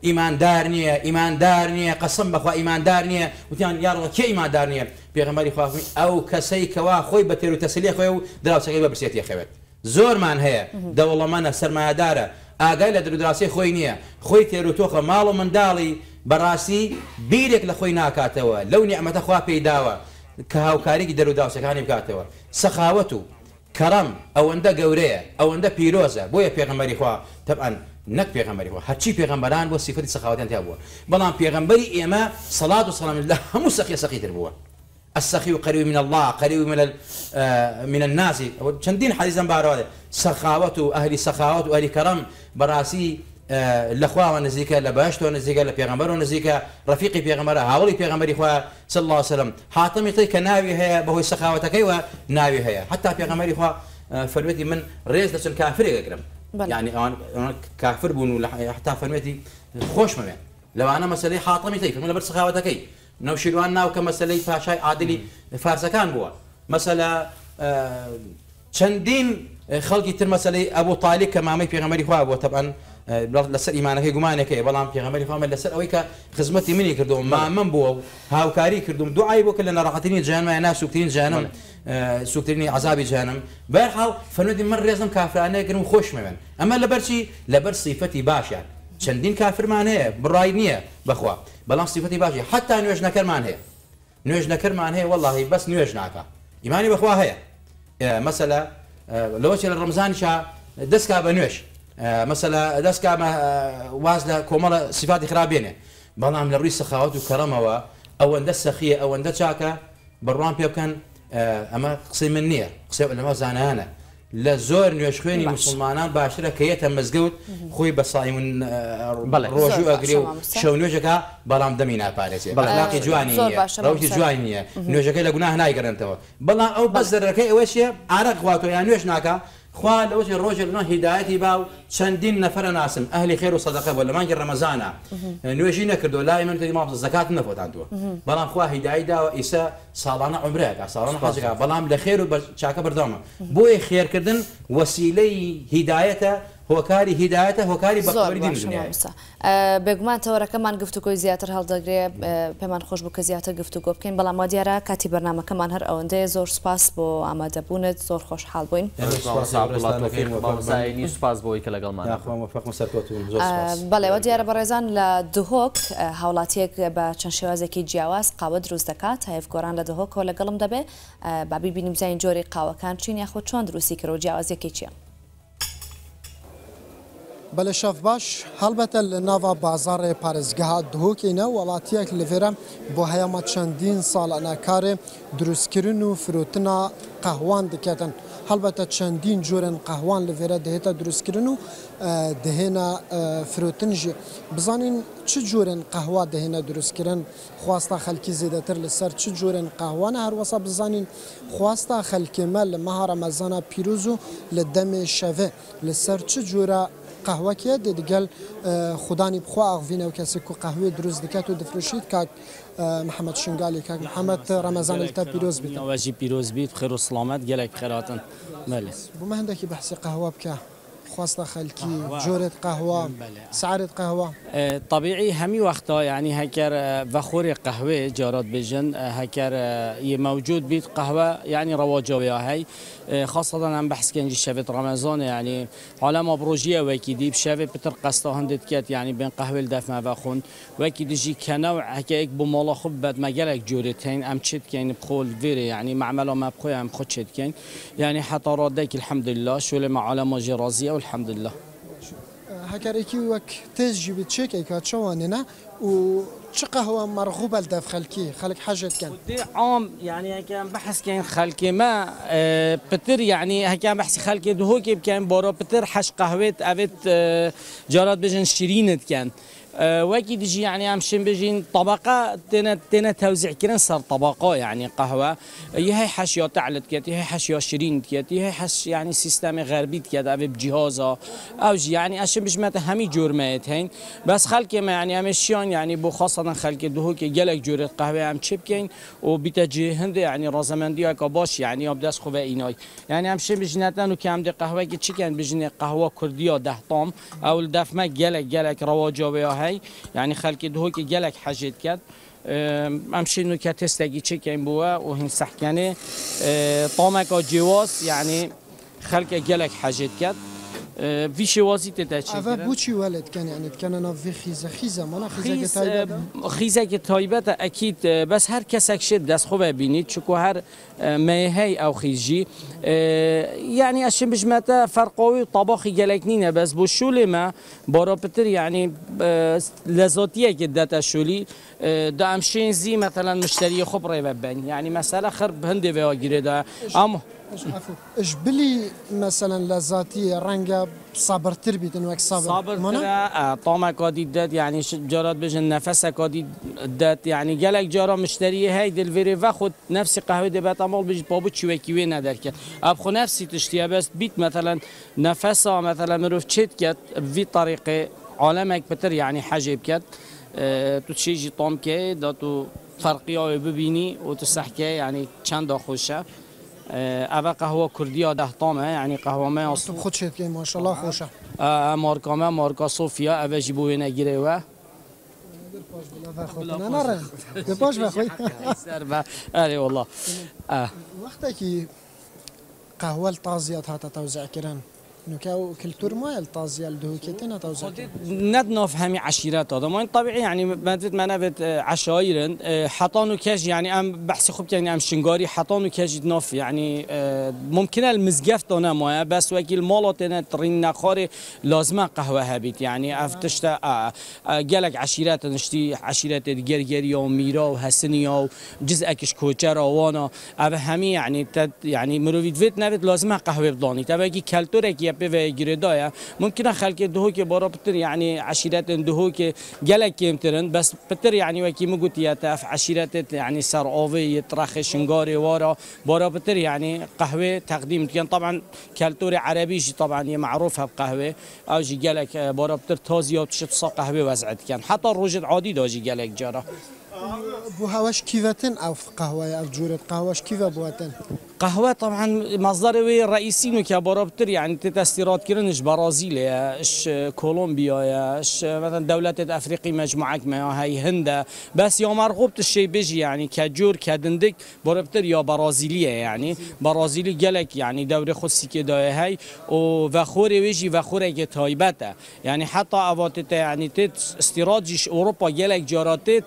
ئیماندار نییە ئیماندار نییە قسم بەخوا ئیماندار نییە وتیان یاڕڵ کێ ئیماندار نییە پێغمەری خواافی ئەو کەسەی کەوا خۆی بە تێر و تەسلی خۆی و دراوسەکەی بە برسێتی خەوێت زۆرمان هەیە دەوڵەمەە سەرمایدارە ئاگای لە دەدراسی خۆی نییە خۆی تێروتۆخە ماڵ و منداڵی بەڕاستی بیرێک لە خۆی ناکاتەوە لەو نیعممەتە خوا پێی داوە کە هاوکارێکی دەروداوسەکانی بکاتەوە سەخاوەت و کەڕم ئەوەندە گەورەیە ئەوەندە پیرۆزە بۆیە پێغمەری خوا تەبعاان نەک پێغمبەریەوە هەرچی پێغمبەران بۆ سیفری سەخاوەتیان تیا بووە بەڵام پێغمبەری ئێمە سەلات و سەڵام لە هەموو سەخی سەخی تر بووە السخي قريب من الله قريب من آه، من الناس چندین حدیثم باراده سخاوت و اهل سخاوت و اهل کرم براسی آه، لخوا و نزیکە لە باشتۆ نزیکە لە پێغمبەر و نزیکە ڕفیقی پێغمبەرە هاوڵی پێغمبەری خوا صلی الله وسلم حاتمی تی کە ناوی هەیە بەهۆی سخاوەتەکەی و ناوی هەیە حتا پێغمبەری خوا آه، فرمێتی من ڕێز دەچن کافرێک ئەگرم بله. يعني انا كافر بون حتى فرميتي خوش مبين لو انا مساله حاطمي تي فمن برس اي نو شنو انا كمساله فاشاي عادلي كان بوا مثلا آه چندین خەڵکی تر مەسلەی ئەبوو تاالی کە مامەی پێغەمەری خوا بووە تەبەن لەسەر ئیمانەکەی گومانەکەی بەڵام پێغەمەری فامە لسر ئەوەی کە خزمەتی منی کردوم ما من بووە و هاوکاری کردوم دوعای بۆ کە لە نەڕاحەتنی جیانمایە ناسوکتترین جیانم اه، سوکتترینی عذابی جیانم بەرحاڵ فەنودی من ڕێزم کافرانەیەگرم خۆشمەوێن لبرشي لەبەرچی لەبەر سیفەتی باشیان چەندین کافرمان هەیە بڕای نییە بخوا بەڵام سیفەتی حتى حتا نوێژ نەکەمان هەیە نوێژ نەکەمان والله واللهی بەس نوێژ ناکە ئیمانی بەخوا هەیە اه، مثلا اه، لەوەچ لە شا دەستکا بە مەسەلا دەست کامە واز لە کۆمەڵە سیفاتی خرابێنێ بەڵام لە ڕووی سەخاوت و کەڕەمەوە ئەوەندە سەخیە ئەوەندە چاکە بڕوان پێ بکەن ئەمە قسەی من نییە قسە لەمە زانانە لە زۆر نوێش خوێنی مسلمانان باشرە کە یەتە مزگەوت خۆی بە سای من ڕۆژوو ئەگری و شەو نوێژەکە بەڵام دەمی ناپارێتێت بەڵاقی جوانی ڕوتی جوان نییە نوێژەکەی لە گوناه نایگەرنتەوە بەڵام ئەو بەس دەرەکەی ئەوەشە ئارەخواتۆ یان نوێش ناکە خوا لەوتی ڕۆژێ لەنە هیداەتی باو چەندین نەفرە ناسم ئەهلی خێر و سەدەقە بۆ لەمانگە ڕەمەزانە نوێژی نەکردو لای من تری ماڵ زکات نەفۆتاندووە بەڵام خوا هیدایی داوە ئیسا ساڵانە عمرێکە ساڵان حاجەکە بەڵام لە خێر و چاکە بردامە بۆیە خێرکردن وەسیلەی هیدایەتە هۆکاری هیداەتە هۆکاری بەسا بێگومان تەوەەکەمان گفتوگۆی زیاتر هەڵدەگرێ پێمان خۆش بوو کە زیاتر گفتوگۆ بکەین بەڵام دیارە کاتی بەرنمەکەمان هەر ئەوەندەیە زۆر سپاس بۆ ئامادەبوونت زۆر خۆشحال بووین سپاس بۆی کە لەگەڵمان بەڵێەوە دیارە بەڕێزان لە دهۆک هاوڵاتیەک بە چەند شێوازێکی جیاواز قاوە دروست دەکات هەف گۆران لە دهۆکەوە لەگەڵم دەبێ بابی بینیم زین جۆری قاوەکان چین یاخۆ چۆن دروستی کرد و جیاوازەکەی چییە؟ بله شف باش هەڵبەتە لە ناوا بازارێ پارێزگەها دهۆکینە وڵاتیەک لەڤێرە بۆ هەیەمە چەندین ساڵەناکارێ دروستکردن و فرۆتنا قەهوان دکاتن هەڵبەتە چەندین جۆرن قەهوان لەڤێرە دەهێتە دروستکردن و دهێنە فرۆتنژی بزانین چ جۆرن قەهوا دەهێنە دروستکردن خواستە خەلکی زیدەتر لەسەر چ جۆرن قاوانە هەروەسا بزانین خواستە خەلکێمە لە مەهارە مەزانە پیرۆز و لە دەمێ شەڤێ لەسەر چ جۆرە قهوه کې د دګل اه، خداني بخوا اغوینه او کس کو قهوه دروز دکاتو د فروشید کا اه، محمد شنگالی کا محمد رمضان التا پیروز بیت جی پیروز بیت خیر او سلامت ګل خیراتن بله کې بحث قهوه بکا خاصة خلکی جوړه قهوة سعر قهوة اه، طبيعي همي وقتها يعني هكر وخور قهوة جارات بجن هكر موجود بيت قهوة يعني رواجوية هاي خاصة عن بحث كنجي شبت رمضان يعني ما بروجيا وكيدي بشافت بتر قصتا هندت كات يعني بين قهوة ما بخون وكيدي جي كنوع هكاك بمالا خب بد جالك جورتين أم تشت كين بخول فيري يعني معمله ما بخويا أم خود تشت كين يعني حتى رادك الحمد لله شو لما عالم جرازية والحمد لله هكاريكي وك تزجي بتشيك ايكات شوانينا و شقه هو مرغوب لدف خلكي خلك حاجة كان ودي عام يعني هكا بحث كان خلكي ما بتر اه، يعني هكا بحث خلكي دهوكي بكان برا بتر حش قهوة اه، أبد جارات بجن شيرينت كان أه، وكي تجي يعني امشي بجين طبقه تنا تنا توزيع كرن صار طبقه يعني قهوه هي حشيو تعلت كيتي هي حشيو شيرين كيتي هي حش يعني سيستم غربي كيت او بجهازه او يعني اشم بج مت همي جور هين بس خلق ما يعني امشيون يعني بو خاصه خلق دهو كي جلك جور قهوه ام تشبكين وبتجي هند يعني رازمندي اكو باش يعني ابدس خو ايناي يعني امشن بجنتن وكم دي قهوه كي تشكن بجني قهوه كرديه ده طام او الدفمه جلك جلك بها یعنی خەلکی دوکی گەلێک حەژێت کرد ئەم شین و کە که این بود و هین سەحکەێ تامێکا جیواز یعنی خلق گلک حجید کرد ویشی وازی تیتا چی اوه بو چی ولد کن یعنی کن انا وی خیزه خیزه مانا خیزه که تایبت خیزه که اکید بس هر کس اکشید دست خوبه بینید چکو هر میهی او خیجی، یعنی اشن بجمتا فرقاوی طباخی گلک نینه بس بو شولی ما بارا پتر یعنی لذاتیه که دتا شولی دا امشین زی مثلا مشتری خوب ریبه بین یعنی مثلا خرب هنده و گیره دا اما جبلي مثلا لذاتي رنجا صبر تربيت تنوك صبر صبر ترى آه، طعمك دات يعني جارات بجن نفسها كودي دات يعني جالك جارة مشتري هاي دلفيري فاخد نفسي قهوة دي بات امول بيج بابو شوي كيوي ندرك ابخو نفسي تشتيها بس بيت مثلا نفسها مثلا مروف تشيت كات في طريقة عالمك بتر يعني حاجة بكات تو تشيجي كي داتو فرقية ببيني وتستحكي يعني كان خوشه اوا آه، قهوه کردی ده تامه یعنی يعني قهوه ما است خود شد که ماشاءالله آه، خوشه آه، مارکا ما مارکا صوفیا اوا جی بو نگیره و نه نره به پاش بخوی سر و علی والله وقتی که قهوه تازیات هات توزیع کردن نكاو كل تورمويل طازيا الدهوكيتنا توزع ند نوف همي عشيرات هذا ما طبيعي يعني ما تفيد ما نفيد آه، عشايرن آه، حطانو كاج يعني ام بحس خوب يعني ام شنغاري حطانو كاج نوف يعني آه، ممكن المزقف تونا ما بس وكيل تنا ترين نخاري لازم قهوه هبيت يعني افتشتا قالك عشيرات نشتي عشيرات جرجريا وميرا وهسنيا وجزء كش كوتشرا وانا اب همي يعني تد يعني مروفيت فيت نفيد لازم قهوه بداني تبعي كالتورك به گریدایا ممکنه خلک دهو که بارا پتر یعنی عشیرت دهو که گلک بس پتر یعنی وكي مگوت یتف عشیرت یعنی سر آوه یترخ شنگاری وارا بارا پتر یعنی قهوه تقدیم کن طبعا كالتوري عربي طبعا یه معروفه بقهوه او جي گلک اه، بارا پتر تازی و تشت قهوه وزعت کن حتی روجت عادی داجی گلک جرا بو هواش کیوتن او قهوه او جورت قهوهش کیوه بواتن قهوه طبعا مصدر وی رئیسی نو که برابتر یعنی استیراد کردنش برازیل اش کولومبیا اش مثلا دولت افریقی مجموعه ما های هند بس یا مرغوب تشی بجی یعنی کجور کدندک برابتر یا برازیلیه یعنی برازیلی گلک یعنی دور خصی که دای های و و خور ویجی و خور که تایبته یعنی حتی اواتت یعنی تا استیراتش اروپا گلک جاراتت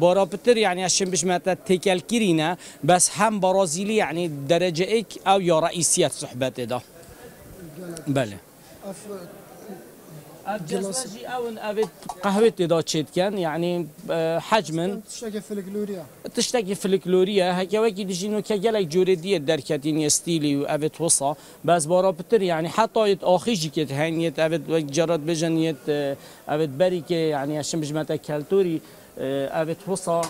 برابتر یعنی اشم بش تکل کرینه بس هم برازیلی یعنی درجه ایک او یا رئیسیت صحبت دا بله جلسة اون چید کن یعنی اه، تشيت كان فلکلوریا حجما تشتكي فلكلوريا تشتكي فلكلوريا هكا واكي دجينو كجلك جورديه استیلی و اوت وصا بس بارا بتر يعني حتى يت که جيكت هانيت اوت جرات بجنيت اوت اه، بريكه يعني شمج متا كالتوري اه، اوت وصا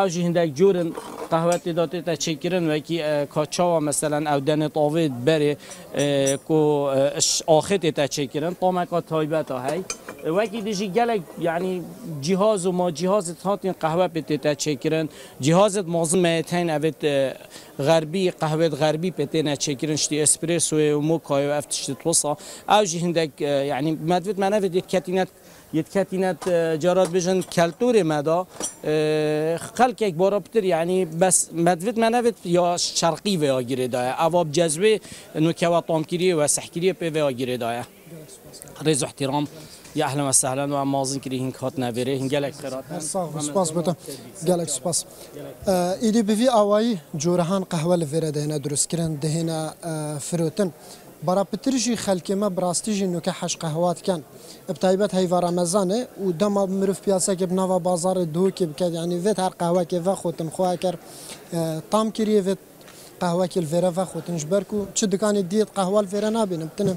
او هندک جورن قهوت داده تا چکرن و کی کاچاوا مثلا او دنت طاوید بره کو آخت تا چکرن طامکا تایبت ها هی و کی دیجی گلک یعنی جهاز و ما جهاز هاتین قهوه پته تا چکرن جهاز مازم تین اوت غربی قهوه غربی پته نه چکرن شدی اسپرسو و موکا و افتشت توسا اوجی هندک یعنی مدوت منوت کتینت يتكاتينات اه، جارات بجن كالتوري خلق خلقك بارا بتر يعني بس مدفت منفت يا شرقي ويا گيري دايا اواب جزوي نوكوا طامكيري وسحكيري بي ويا گيري دايا رز احترام يا اهلا وسهلا مازن كري هنك هات نافيري هنجلك خيرات سباس بتم جالك سباس ايدي اه، بفي اواي جورهان قهوه لفيرا دهنا دروس كرن دهنا اه، فروتن برا پترجی خلکی ما براستی جی نوکه حش قهوات کن بتایبت هیوا رمضانه و دما مروف پیاسه که بناوا بازار دو که بکد یعنی ویت هر قهوه که و خوتم خواه کر تام کریه ویت قهوه که الفیره و خوتن جبر کو چه دکانی دیت قهوه الفیره نابینم تنم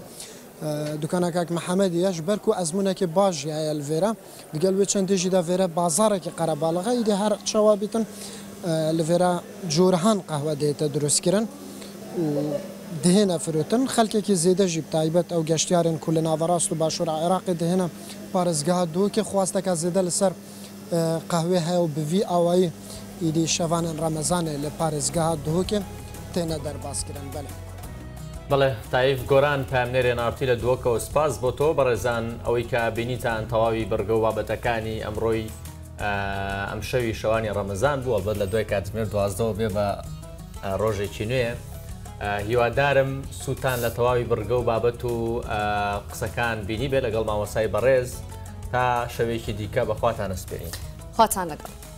دکانه که محمدی اش برکو از منه که باج یا الفیره دگل وی چند جی دا فیره بازار که قربالغه ایدی هر چوابیتن الفیره جورهان قهوه دیت درست کرن و دهێنە فرۆتن خەکێکی زێدەژی تایبەت ئەو گەشتیارن کو لە ناوەڕاست و باشوور عێراقی دهێنە پارێزگا دووکە خواستەکە زێدە لەسەر قاهوێ هەیە و بڤی ئاوایی ئیدی شەوانن ڕەمەزانێ لە پارێزگا دووکە تێنە دەرباسکردن بەلێ. بڵێ تایف گۆران پامنێرێ نارتی لە دووەکەەوە سپاس بۆ تۆ بەڕێزان ئەوەی کە بینیتان تەواوی بەرگە و بابەتەکانی ئەمڕۆی ئەم شەوی شەوانی ڕەمەزان بووە بەد لە دوای کاتمێر دوازدەوە بێ بە ڕۆژێکی نوێ هیوادارم سووتان لە تەواوی بڕگە و بابەت و قسەکان بینی بێ لەگەڵ ماوەسای بەڕێز تا شەوێکی دیکە بەخواتان ئەسپێنین خواتان لەگەڵ.